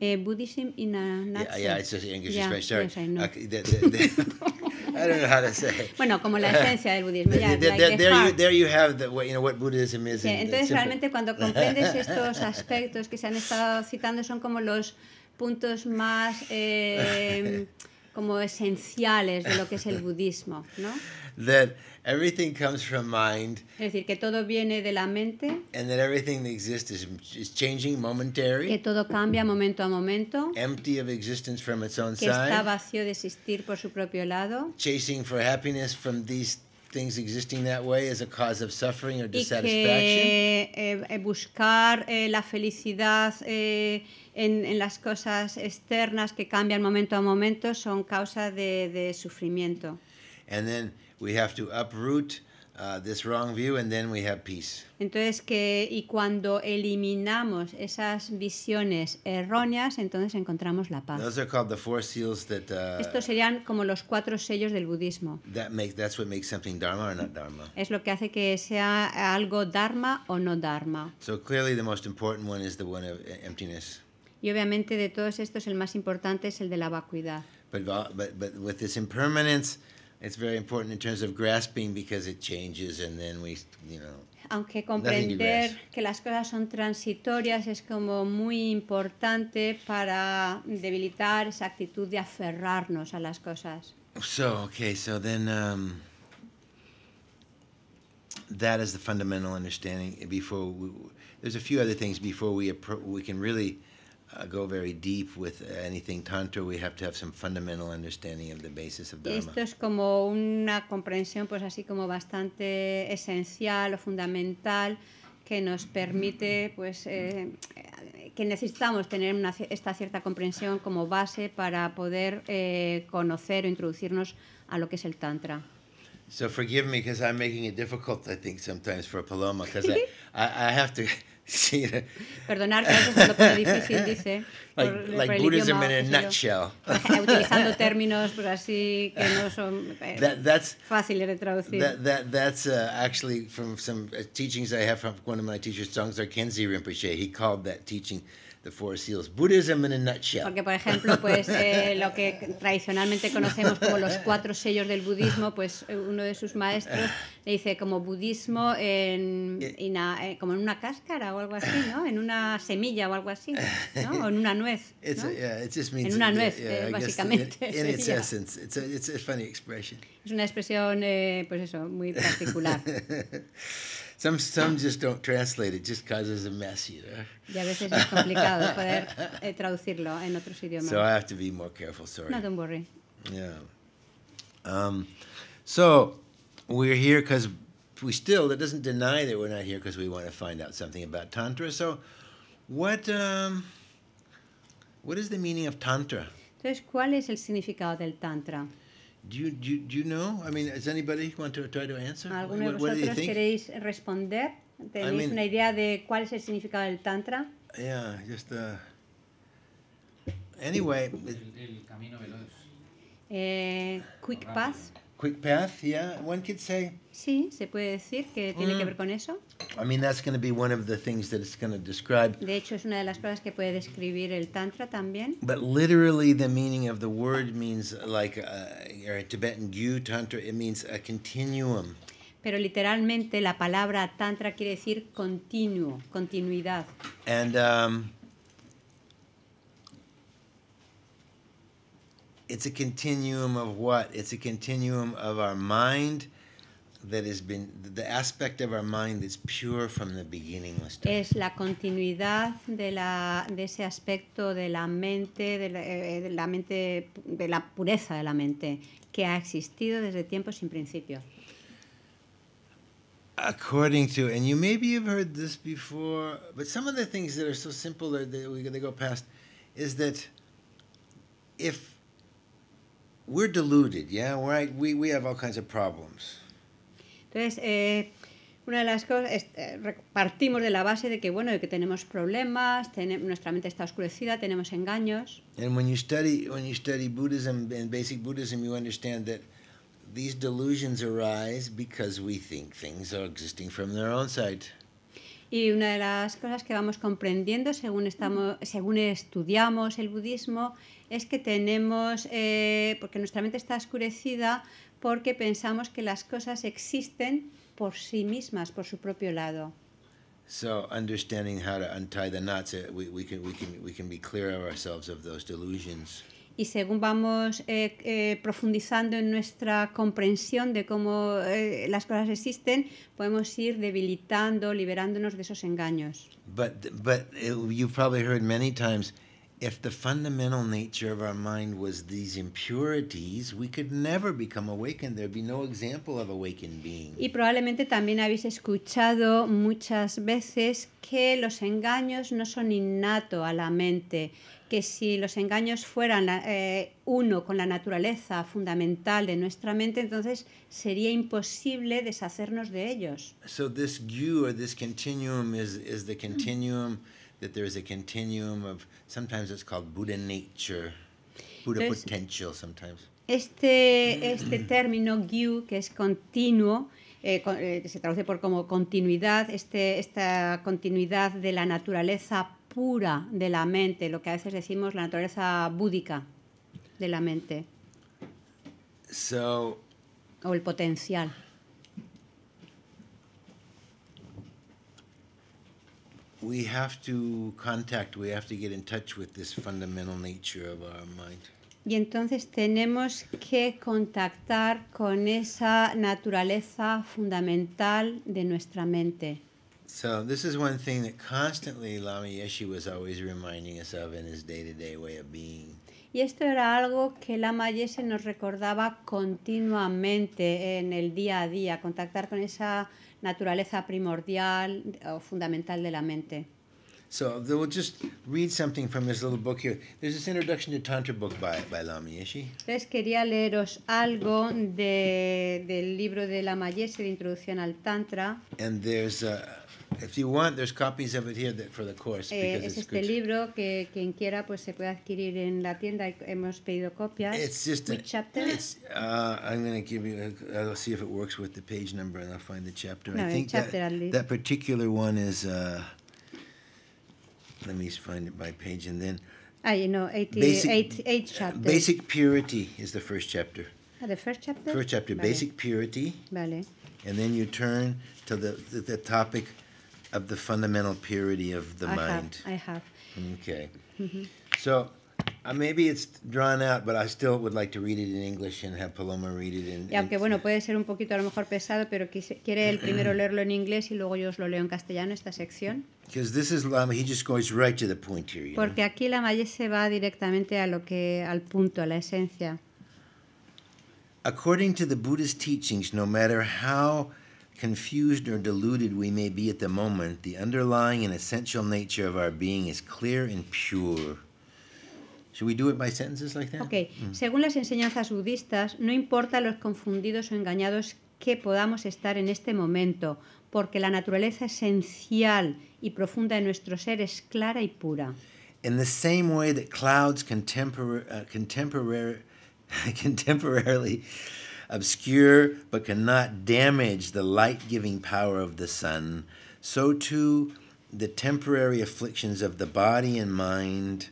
Uh, Buddhism in a nutshell. Yeah, yeah it's English yeah, Spanish. Sorry. Yes, I, know. Okay, the, the, the I don't know how to say. Bueno, como la esencia del budismo. Yeah, the, the, like there, you, there you have the, what, you know, what Buddhism is. Sí, entonces, realmente, cuando comprendes estos aspectos que se han estado citando, son como los puntos más eh, como esenciales de lo que es el budismo, ¿no? that everything comes from mind. Es decir, que todo viene de la mente. And that everything that exists is, is changing momentary. Que todo cambia momento a momento. Empty of existence from its own que side. Que está vacío de existir por su propio lado. Chasing for happiness from these things existing that way is a cause of suffering or dissatisfaction. Y que, eh, eh, buscar eh, la felicidad eh, en, en, las cosas externas que cambian momento a momento son causa de, de sufrimiento. And then we have to uproot uh, this wrong view and then we have peace. Entonces que y cuando eliminamos esas visiones erróneas, entonces encontramos la paz. Those are called the four seals that, uh, Estos serían como los cuatro sellos del budismo. That make, that's what makes something dharma or not dharma. Es lo que hace que sea algo dharma o no dharma. So clearly the most important one is the one of uh, emptiness. Y obviamente de todos estos el más importante es el de la vacuidad. But, but, but with this impermanence it's very important in terms of grasping because it changes and then we, you know. Aunque comprender que las cosas son transitorias es como muy importante para debilitar esa actitud de aferrarnos a las cosas. So, okay, so then um, that is the fundamental understanding before we, there's a few other things before we we can really Uh, go very deep with anything tantra, we have to have some fundamental understanding of the basis of dharma. Esto es como una comprensión, pues así como bastante esencial o fundamental que nos permite, pues, eh, que necesitamos tener una, esta cierta comprensión como base para poder eh, conocer o introducirnos a lo que es el tantra. So forgive me because I'm making it difficult, I think, sometimes for Paloma, because I, I, I have to. Sí. Perdonar, que eso es lo poco difícil, dice. Like, like Buddhism idioma, in a nutshell. Utilizando términos pues, así que no son eh, that, fáciles de traducir. That, that's uh, actually from some uh, teachings I have from one of my teachers, Zhangzar Kenzi Rinpoche. He called that teaching... Porque, por ejemplo, pues eh, lo que tradicionalmente conocemos como los cuatro sellos del budismo, pues uno de sus maestros le dice como budismo en, eh. Eh, como en una cáscara o algo así, ¿no? En una semilla o algo así, ¿no? O en una nuez. en una nuez, básicamente. Es una expresión, pues eso, muy particular. some some just don't translate it just causes a mess, you know. Eh, so I have to be more careful. Sorry. No, don't worry. Yeah. Um, so we're here because we still that doesn't deny that we're not here because we want to find out something about tantra. So what um, what is the meaning of tantra? Entonces, ¿cuál es el significado del tantra? Do you, do, you, do you know? I mean, does anybody want to try to answer? ¿Alguno de vosotros queréis responder? ¿Tenéis I mean, una idea de cuál es el significado del Tantra? Yeah, just uh, anyway. El, el camino veloz. Eh, quick path. Quick path, yeah. One could say Sí, se puede decir que tiene que mm. ver con eso. that's going be one of the things that going describe. De hecho, es una de las cosas que puede describir el tantra también. But literally, the meaning of the word means like uh, or Tibetan Gyu tantra. It means a continuum. Pero literalmente la palabra tantra quiere decir continuo, continuidad. And um, it's a continuum of what? It's a continuum of our mind. that has been the aspect of our mind that's pure from the beginning was done. Es la continuidad de la de ese aspecto de la mente de la, eh, eh, de la mente de la pureza de la mente que ha existido desde tiempos sin principio. According to, and you maybe have heard this before, but some of the things that are so simple that they, they go past is that if we're deluded, yeah, right? We, we have all kinds of problems. Entonces, eh, una de las cosas, es, eh, partimos de la base de que, bueno, de que tenemos problemas, ten, nuestra mente está oscurecida, tenemos engaños. And when you study, when you study Buddhism and basic Buddhism, you understand that these delusions arise because we think things are existing from their own side. Y una de las cosas que vamos comprendiendo según, estamos, según estudiamos el budismo es que tenemos, eh, porque nuestra mente está oscurecida porque pensamos que las cosas existen por sí mismas, por su propio lado. Y según vamos eh, eh, profundizando en nuestra comprensión de cómo eh, las cosas existen, podemos ir debilitando, liberándonos de esos engaños. But, but you've probably heard many times if the fundamental nature of our mind was these impurities, we could never become awakened. There'd be no example of awakened being. Y probablemente también habéis escuchado muchas veces que los engaños no son innato a la mente, que si los engaños fueran eh, uno con la naturaleza fundamental de nuestra mente, entonces sería imposible deshacernos de ellos. So this you or this continuum is is the continuum that there is a continuum of sometimes it's called Buddha nature, Buddha potential Este, este término Gyu, que es continuo, eh, eh, se traduce por como continuidad, este, esta continuidad de la naturaleza pura de la mente, lo que a veces decimos la naturaleza búdica de la mente. o el potencial. we have to contact, we have to get in touch with this fundamental nature of our mind. Y entonces tenemos que contactar con esa naturaleza fundamental de nuestra mente. So this is one thing that constantly Lama Yeshe was always reminding us of in his day-to-day -day way of being. Y esto era algo que la Mayese nos recordaba continuamente en el día a día, contactar con esa naturaleza primordial eh, o fundamental de la mente. So just Entonces quería leeros algo de, del libro de la Yeshe de Introducción al Tantra. If you want, there's copies of it here that for the course eh, because eh, es it's este good. libro que quien quiera pues se puede adquirir en la tienda. Hemos pedido copias. It's just Which a, chapter? It's, uh, I'm going to give you. i will see if it works with the page number, and I'll find the chapter. No, I think chapter that, that particular one is. Uh, let me find it by page, and then. Ah, you know, eight, eh, basic, eight, eight chapters. Basic purity is the first chapter. Ah, the first chapter. First chapter, vale. basic purity. Vale. And then you turn to the the, the topic of the fundamental purity of the I mind. Have, I have. Okay. Mm-hmm. So uh, maybe it's drawn out, but I still would like to read it in English and have Paloma read it in. Y aunque bueno puede ser un poquito a lo mejor pesado, pero quise, quiere él primero leerlo en inglés y luego yo os lo leo en castellano esta sección. Because this is Lama, um, he just goes right to the point here. You Porque know? aquí la malle se va directamente a lo que al punto, a la esencia. According to the Buddhist teachings, no matter how confused or deluded we may be at the moment, the underlying and essential nature of our being is clear and pure. Should we do it by sentences like that? Okay. Mm. Según las enseñanzas budistas, no importa los confundidos o engañados que podamos estar en este momento, porque la naturaleza esencial y profunda de nuestro ser es clara y pura. In the same way that clouds contempor uh, contemporary, contemporarily obscure but cannot damage the light giving power of the sun, so too the temporary afflictions of the body and mind,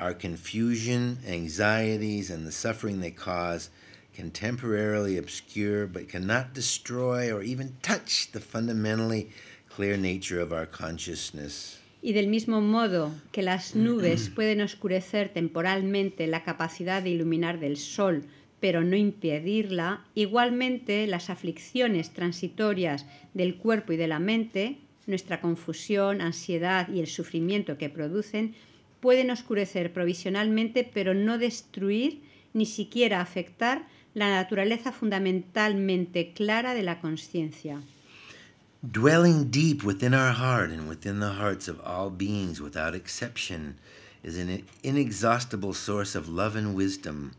our confusion, anxieties, and the suffering they cause can temporarily obscure but cannot destroy or even touch the fundamentally clear nature of our consciousness. Y del mismo modo que las nubes pueden oscurecer temporalmente la capacidad de iluminar del sol, pero no impedirla, igualmente las aflicciones transitorias del cuerpo y de la mente, nuestra confusión, ansiedad y el sufrimiento que producen, pueden oscurecer provisionalmente, pero no destruir ni siquiera afectar la naturaleza fundamentalmente clara de la conciencia. Dwelling deep within our heart and within the hearts of all beings without exception is an inexhaustible source of love and wisdom.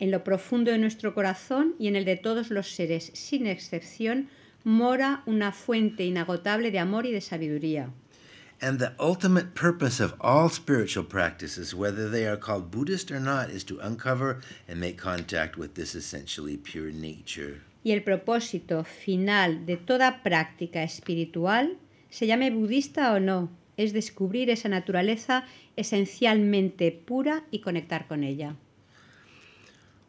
En lo profundo de nuestro corazón y en el de todos los seres, sin excepción, mora una fuente inagotable de amor y de sabiduría. And the ultimate purpose of all spiritual practices, whether they are called Buddhist or not, is to uncover and make contact with this essentially pure nature. Y el propósito final de toda práctica espiritual, se llame budista o no, es descubrir esa naturaleza esencialmente pura y conectar con ella.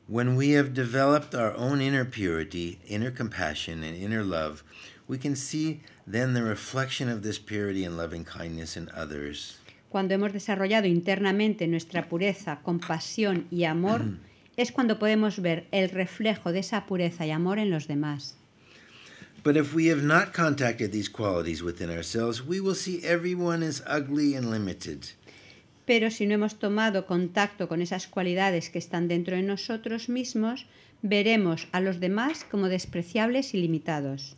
When we have developed our own inner purity, inner compassion, and inner love, we can see then the reflection of this purity and loving kindness in others. Cuando hemos desarrollado internamente nuestra pureza, compasión y amor, mm. es cuando podemos ver el reflejo de esa pureza y amor en los demás. But if we have not contacted these qualities within ourselves, we will see everyone as ugly and limited. pero si no hemos tomado contacto con esas cualidades que están dentro de nosotros mismos, veremos a los demás como despreciables y limitados.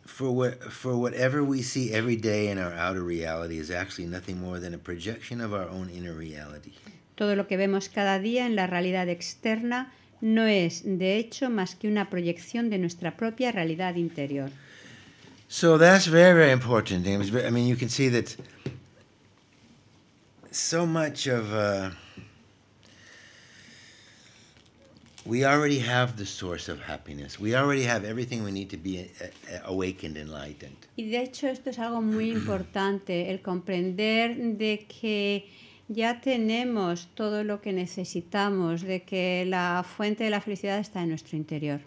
Todo lo que vemos cada día en la realidad externa no es, de hecho, más que una proyección de nuestra propia realidad interior. So that's very, very important, I mean, you can see that so much Y de hecho esto es algo muy importante, el comprender de que ya tenemos todo lo que necesitamos, de que la fuente de la felicidad está en nuestro interior.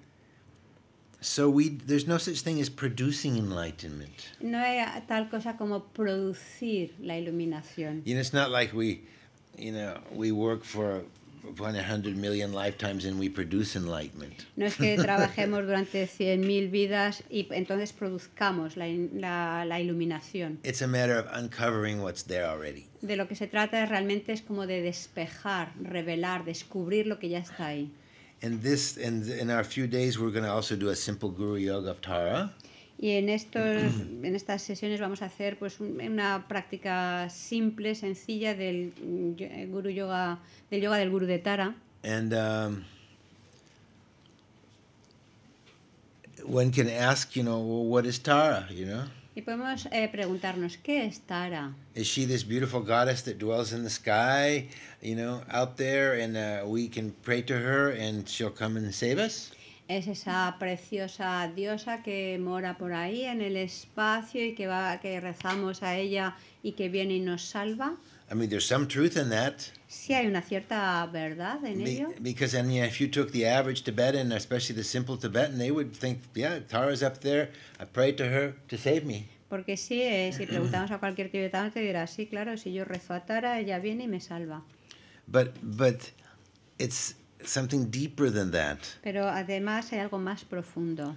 So we, there's no such thing as producing enlightenment. No hay tal cosa como producir la iluminación. You know, it's not like we, you know, we work for 100 million lifetimes and we produce enlightenment. No es que trabajemos durante 100.000 vidas y entonces produzcamos la, la, la iluminación. It's a matter of uncovering what's there already. De lo que se trata realmente es como de despejar, revelar, descubrir lo que ya está ahí. And this, and in our few days, we're going to also do a simple Guru Yoga of Tara. Y en, estos, en estas sesiones vamos a hacer pues, una práctica simple, sencilla del eh, Guru Yoga, del yoga del Guru de Tara. And um, one can ask, you know, well, what is Tara, you know? Y podemos eh, preguntarnos qué es Tara. Is she this beautiful goddess that dwells in the sky, you know, out there, and uh, we can pray to her, and she'll come and save us? Es esa preciosa diosa que mora por ahí en el espacio y que va, que rezamos a ella y que viene y nos salva. I mean, there's some truth in that sí hay una cierta verdad en Be, ello. Because I mean, if you took the average Tibetan, especially the simple Tibetan, they would think, yeah, Tara's up there. I prayed to her to save me. Porque sí, eh, si preguntamos a cualquier tibetano te dirá, sí, claro, si yo rezo a Tara, ella viene y me salva. But but it's something deeper than that. Pero además hay algo más profundo.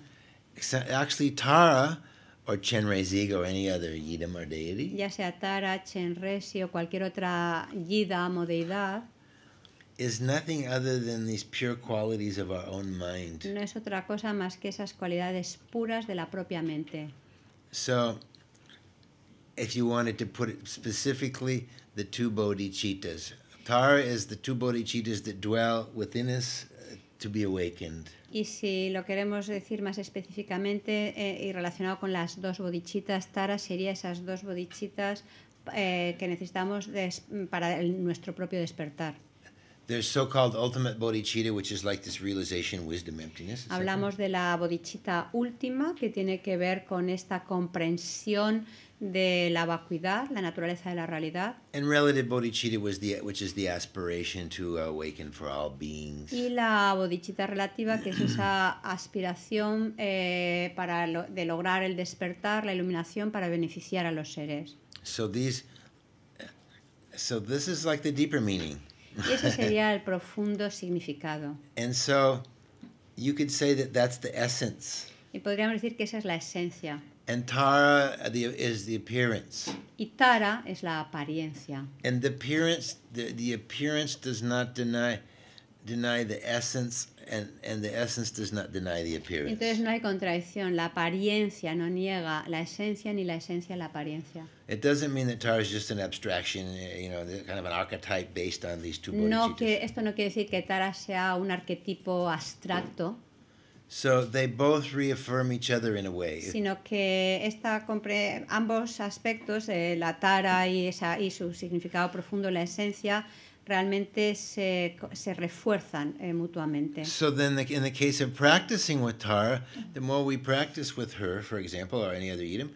Actually, Tara Or Chenrezig or any other yidam or deity. Ya sea Tara, o cualquier otra yidam o deidad. Is nothing other than these pure qualities of our own mind. No es otra cosa más que esas cualidades puras de la propia mente. So, if you wanted to put it specifically, the two bodhicittas. Tara is the two bodhicittas that dwell within us Y si lo queremos decir más específicamente eh, y relacionado con las dos bodichitas, Tara sería esas dos bodichitas eh, que necesitamos para nuestro propio despertar. Hablamos de la bodhicitta última, que tiene que ver con esta comprensión de la vacuidad, la naturaleza de la realidad. Y la bodhicitta relativa, que es esa aspiración eh, para de lograr el despertar, la iluminación para beneficiar a los seres. So these, so this is like the deeper meaning. Y ese sería el profundo significado. And so you could say that that's the essence. Y podríamos decir que esa es la esencia. And Tara uh, the, is the appearance. Y Tara es la apariencia. And the appearance, the, the appearance does not deny, deny the essence entonces no hay contradicción. La apariencia no niega la esencia ni la esencia la apariencia. no que, esto no quiere decir que Tara sea un arquetipo abstracto. So they both reaffirm each other in a way. Sino que esta ambos aspectos, eh, la Tara y, esa, y su significado profundo, la esencia, realmente se, se refuerzan eh, mutuamente. So then the, in the case of practicing with Tara, the more we practice with her, for example, or any other item,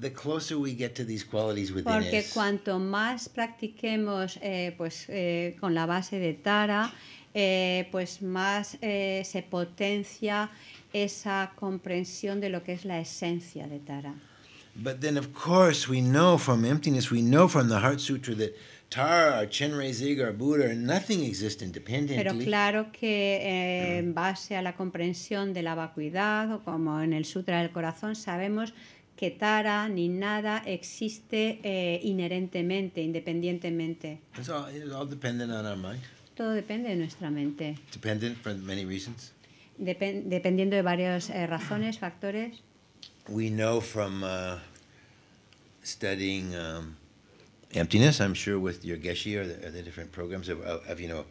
the closer we get to these qualities within Porque cuanto más practiquemos eh, pues, eh, con la base de Tara, eh, pues más eh, se potencia esa comprensión de lo que es la esencia de Tara. Pero claro que eh, mm. en base a la comprensión de la vacuidad, o como en el Sutra del Corazón, sabemos que Tara ni nada existe eh, inherentemente, independientemente. Todo depende de nuestra mente. Dependent dependiendo de varias eh, razones, factores. we know from uh, studying um, emptiness, I'm sure, with your Geshe or the, or the different programs of, of, you know,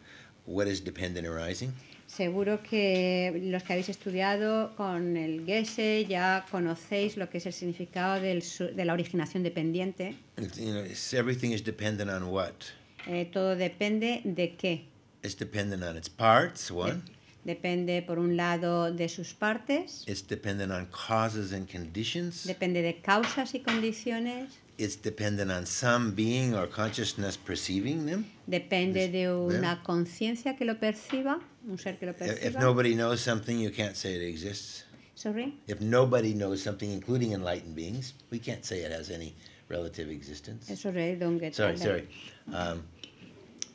what is dependent arising. Seguro que los que habéis estudiado con el Geshe ya conocéis lo que es el significado del de la originación dependiente. you know, everything is dependent on what? Eh, todo depende de qué. It's dependent on its parts, one. Depende, por un lado, de sus partes. It's dependent on causes and conditions. Depende de causas y condiciones. It's dependent on some being or consciousness perceiving them. Depende de una conciencia que lo perciba, un ser que lo perciba. If nobody knows something, you can't say it exists. Sorry? If nobody knows something, including enlightened beings, we can't say it has any relative existence. Eso sorry, don't get Sorry, sorry. Um,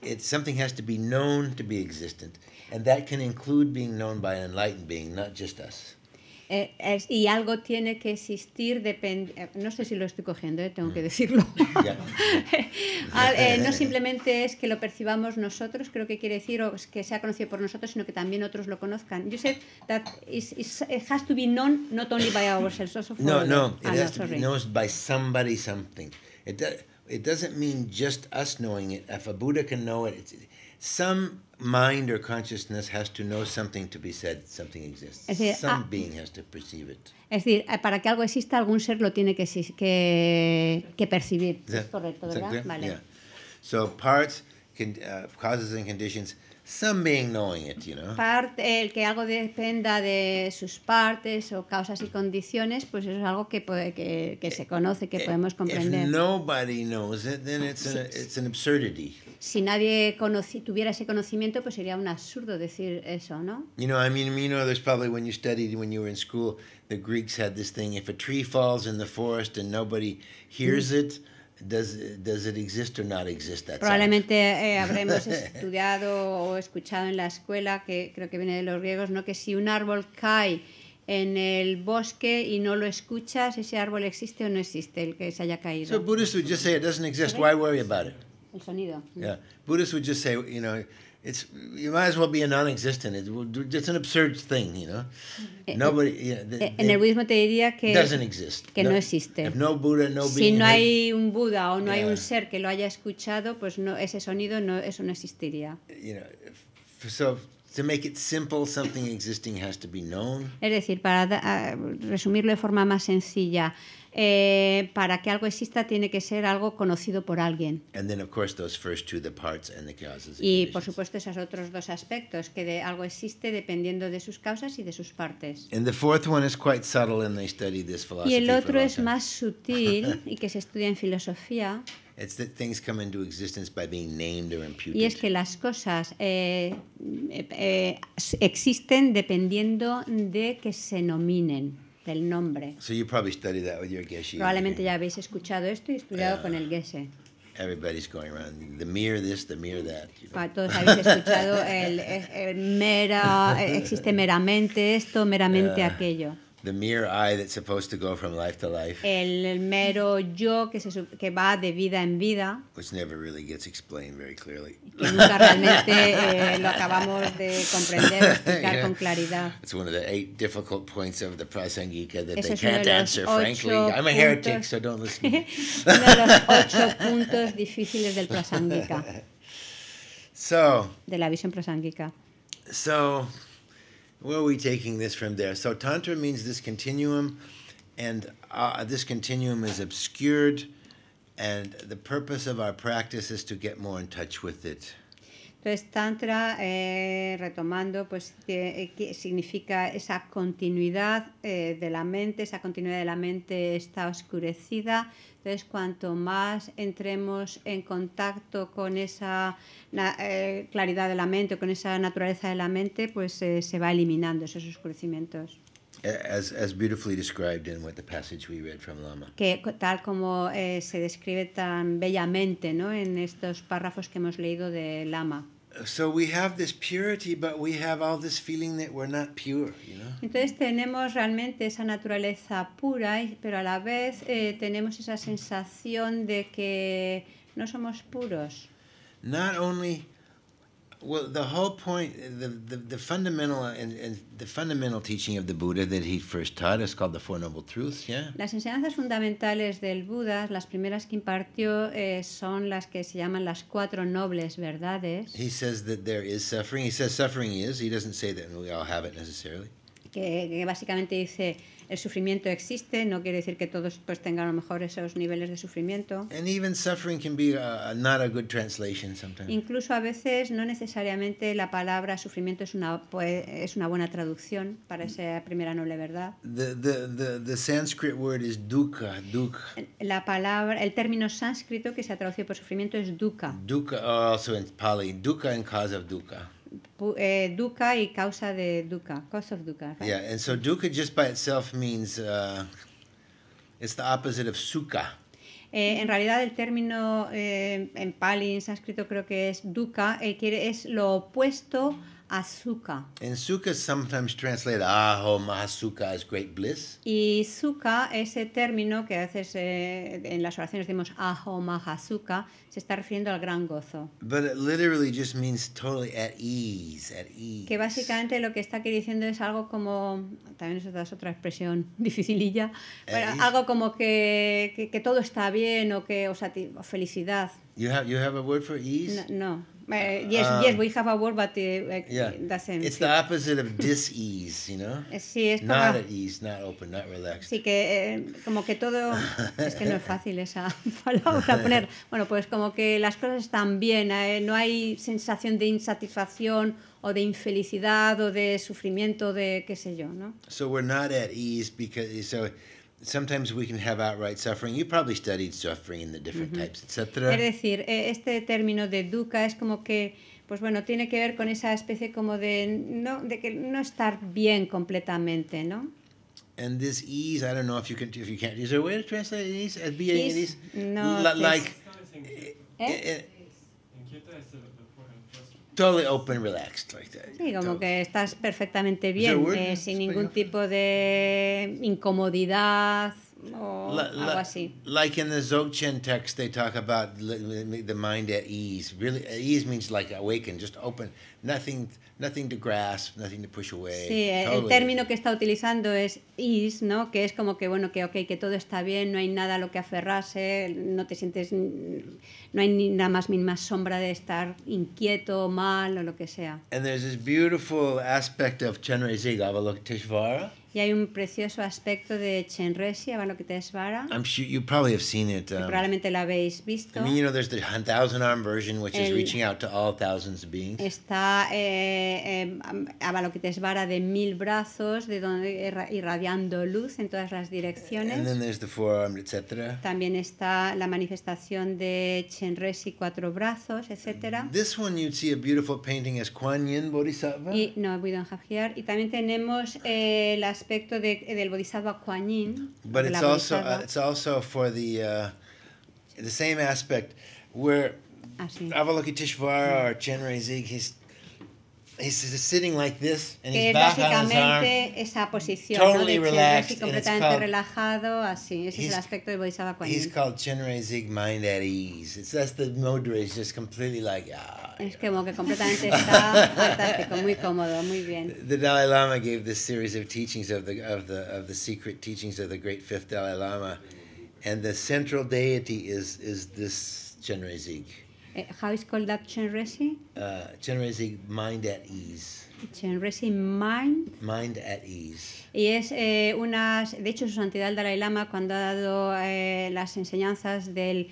it's, something has to be known to be existent. And that can include being known by an enlightened being, not just us. Eh, es, y algo tiene que existir, eh, no sé si lo estoy cogiendo, eh, tengo mm. que decirlo. Yeah. eh, no simplemente es que lo percibamos nosotros, creo que quiere decir o es que sea conocido por nosotros, sino que también otros lo conozcan. You said that is, is, it has to be known not only by ourselves, also No, no, it has to be known by somebody, something. It, do, it doesn't mean just us knowing it. If a Buddha can know it, it's, some mind or consciousness has to know something to be said, something exists. decir, Some ah, being has to perceive it. Es decir, eh, para que algo exista, algún ser lo tiene que, que, que percibir. That, es correcto, ¿verdad? vale. Yeah. So parts, can, uh, causes and conditions Some being knowing it, you know. Parte, el que algo dependa de sus partes o causas y condiciones, pues eso es algo que, puede, que, que se conoce, que eh, eh, podemos comprender. If nobody knows it, then it's an, it's an absurdity. Si nadie conoci, tuviera ese conocimiento, pues sería un absurdo decir eso, ¿no? You know, I mean, you know, there's probably when you studied when you were in school, the Greeks had this thing: if a tree falls in the forest and nobody hears mm. it. Does, does it exist or not Probablemente eh, habremos estudiado o escuchado en la escuela, que creo que viene de los griegos, ¿no? que si un árbol cae en el bosque y no lo escuchas, ese árbol existe o no existe, el que se haya caído. So El sonido it's you might as well be a non-existent. It's, it's an absurd thing, you know. Eh, Nobody. Eh, eh, en el budismo te diría que doesn't exist. que no, no existe. If no Buddha, no si no hay un Buda o no yeah. hay un ser que lo haya escuchado, pues no ese sonido no eso no existiría. You know, so to make it simple, something existing has to be known. Es decir, para da, resumirlo de forma más sencilla. Eh, para que algo exista tiene que ser algo conocido por alguien. Y por supuesto esos otros dos aspectos, que algo existe dependiendo de sus causas y de sus partes. Y el otro es más sutil y que se estudia en filosofía. Y es que las cosas eh, eh, existen dependiendo de que se nominen del nombre. So you probably studied that with your geshe. Probablemente ya habéis escuchado esto y estudiado uh, con el geshe. Everybody's going around the mere this, the mere that. todos habéis escuchado el, el, mera existe meramente esto, meramente uh, aquello. The mere I that's supposed to go from life to life. El, el mero yo que, se, que va de vida en vida. Which never really gets explained very clearly. Que nunca realmente eh, lo acabamos de comprender, explicar yeah. con claridad. It's one of the eight difficult points of the Prasangika that Eso they can't answer, frankly. I'm a heretic, so don't listen. uno de los ocho puntos difíciles del Prasangika. So. De la visión prasangika. So. where are we taking this from there? So tantra means this continuum, and uh, this continuum is obscured, and the purpose of our practice is to get more in touch with it. Entonces, Tantra, eh, retomando, pues eh, que, significa esa continuidad eh, de la mente, esa continuidad de la mente está oscurecida. Entonces, cuanto más entremos en contacto con esa claridad de la mente, con esa naturaleza de la mente, pues se va eliminando esos oscurecimientos tal como eh, se describe tan bellamente, ¿no? En estos párrafos que hemos leído de Lama. Entonces tenemos realmente esa naturaleza pura, pero a la vez eh, tenemos esa sensación de que no somos puros. Not Well, the whole point, the, the, the fundamental uh, and, and, the fundamental teaching of the Buddha that he first taught is called the Four Noble Truths, yeah. Las enseñanzas fundamentales del Buda, las primeras que impartió, eh, son las que se llaman las cuatro nobles verdades. He says that there is suffering. He says suffering is. He doesn't say that we all have it necessarily. que, básicamente dice el sufrimiento existe, no quiere decir que todos pues tengan a lo mejor esos niveles de sufrimiento. Incluso a veces no necesariamente la palabra sufrimiento es una es una buena traducción para esa primera noble verdad. The, Sanskrit word is La palabra el término sánscrito que se ha traducido por sufrimiento es dukkha. Dukkha uh, also in Pali, dukkha and cause of dukkha uh, eh, dukkha y causa de dukkha, cause of dukkha. Right? Yeah, and so dukkha just by itself means uh, it's the opposite of sukha. Eh, en realidad el término eh, en pali, en sánscrito creo que es dukkha, eh, quiere, es lo opuesto azúcar. En suka sometimes translated aho mahasuka is great bliss. Y suka, ese término que a veces eh, en las oraciones decimos aho mahasuka, se está refiriendo al gran gozo. But it literally just means totally at ease, at ease. Que básicamente lo que está aquí diciendo es algo como, también es otra expresión dificililla, bueno, algo como que, que, que, todo está bien o que o, sea, felicidad. You have, you have a word for ease? no. no. Sí, eh, uh, yes, um, yes, we have a word, but uh, doesn't. It's the opposite of dis-ease, you know? Eh, sí, es not at ease, not open, not relaxed. Sí, que eh, como que todo. es que no es fácil esa palabra poner. Bueno, pues como que las cosas están bien, no hay sensación de insatisfacción o de infelicidad o de sufrimiento, de qué sé yo, ¿no? So we're not at ease because. So, sometimes we can have outright suffering. You probably studied suffering in the different uh -huh. types, etc. Es decir, este término de dukkha es como que, pues bueno, tiene que ver con esa especie como de no, de que no estar bien completamente, ¿no? And this ease, I don't know if you can, if you can't. Is there a way to translate ease as being ease? ease? No, like. Eh, Totally open, relaxed, Sí, como que estás perfectamente bien, eh, sin ningún tipo de incomodidad. Oh, like, Like in the Dzogchen text, they talk about the mind at ease. Really, at ease means like awaken, just open, nothing, nothing to grasp, nothing to push away. Sí, eh, totally. el término que está utilizando es ease, ¿no? Que es como que bueno, que okay, que todo está bien, no hay nada a lo que aferrarse, no te sientes, no hay ni nada más mínima sombra de estar inquieto, mal o lo que sea. And there's this beautiful aspect of Chenrezig Avalokiteshvara. Y hay un precioso aspecto de Chenresi, Avalokitesvara. I'm sure you probably have seen it. Um, probablemente lo habéis visto. I mean, you know, there's the thousand arm version, which El, is reaching out to all thousands of beings. Está eh, eh, Avalokitesvara de mil brazos, de donde irradiando luz en todas las direcciones. And then there's the four arm etc. También está la manifestación de Chenresi cuatro brazos, etc. This one you'd see a beautiful painting as Kuan Yin Bodhisattva. Y no, we don't have here. Y también tenemos eh, las aspecto de, eh, del bodhisattva Kuan Yin. But it's also, uh, it's also for the, uh, the same aspect where Así. Avalokiteshvara mm. or Chenrezig, he's he's sitting like this and he's eh, back on his arm, esa posición totally ¿no? relaxed, and completamente called, relajado, así. Ese es el de He's called Chenrei Zig mind at ease. It's that's the mudra is just completely like ah. Es como que completamente está fantástico, muy cómodo, muy bien. The Dalai Lama gave this series of teachings of the of the of the secret teachings of the great fifth Dalai Lama, and the central deity is is this Chenrezig. Zig. Eh, how is called that resi? Uh, resi Mind at Ease. resi Mind. Mind at Ease. Y es eh, unas, de hecho, su santidad el Dalai Lama cuando ha dado eh, las enseñanzas del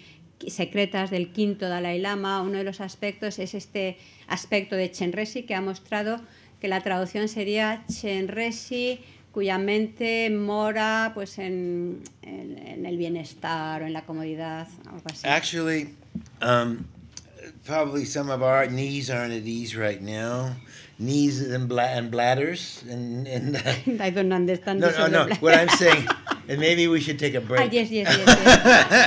secretas del quinto Dalai Lama, uno de los aspectos es este aspecto de resi que ha mostrado que la traducción sería resi cuya mente mora pues en, en, el bienestar o en la comodidad, algo así. Actually, um, probably some of our knees aren't at ease right now. Knees and, bla- and bladders and, and uh, I don't understand. No, no, no. What I'm saying, and maybe we should take a break. Ah, yes, yes, yes. yes.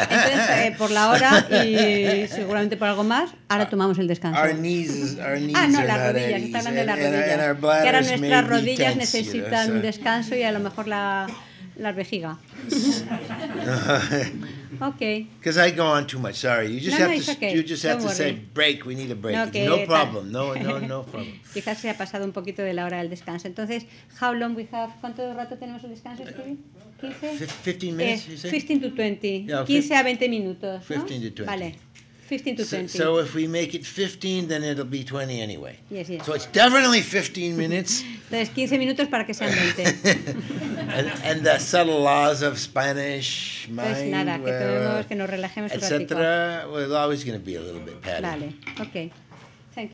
Entonces, eh, por la hora y seguramente por algo más, ahora ah, tomamos el descanso. Our knees, our ah, knees ah, no, are las rodillas. Está hablando de las rodillas. And, and our que ahora nuestras rodillas tense, necesitan you know, so. descanso y a lo mejor la, la vejiga. Okay. Because I go on too much. Sorry, you just no, have no, to okay. you just have Don't to worry. say break. We need a break. No, okay. no problem. No, no, no problem. Quizás se ha pasado un poquito de la hora del descanso. Entonces, how long we have? ¿Cuánto rato tenemos el descanso, 15. 15 minutes. Eh, 15 to 20. 15 a 20 minutos. 15 to 20. Vale. 15 to So- 20. So if we make it 15, then it'll be 20 anyway. Yes, yes. So it's definitely 15 minutes. Entonces, 15 minutos para que sean 20. and, the subtle laws of Spanish Entonces, pues nada, que tenemos que nos relajemos un ratito. etc. Well, always going to be a little bit padded. Vale, ok.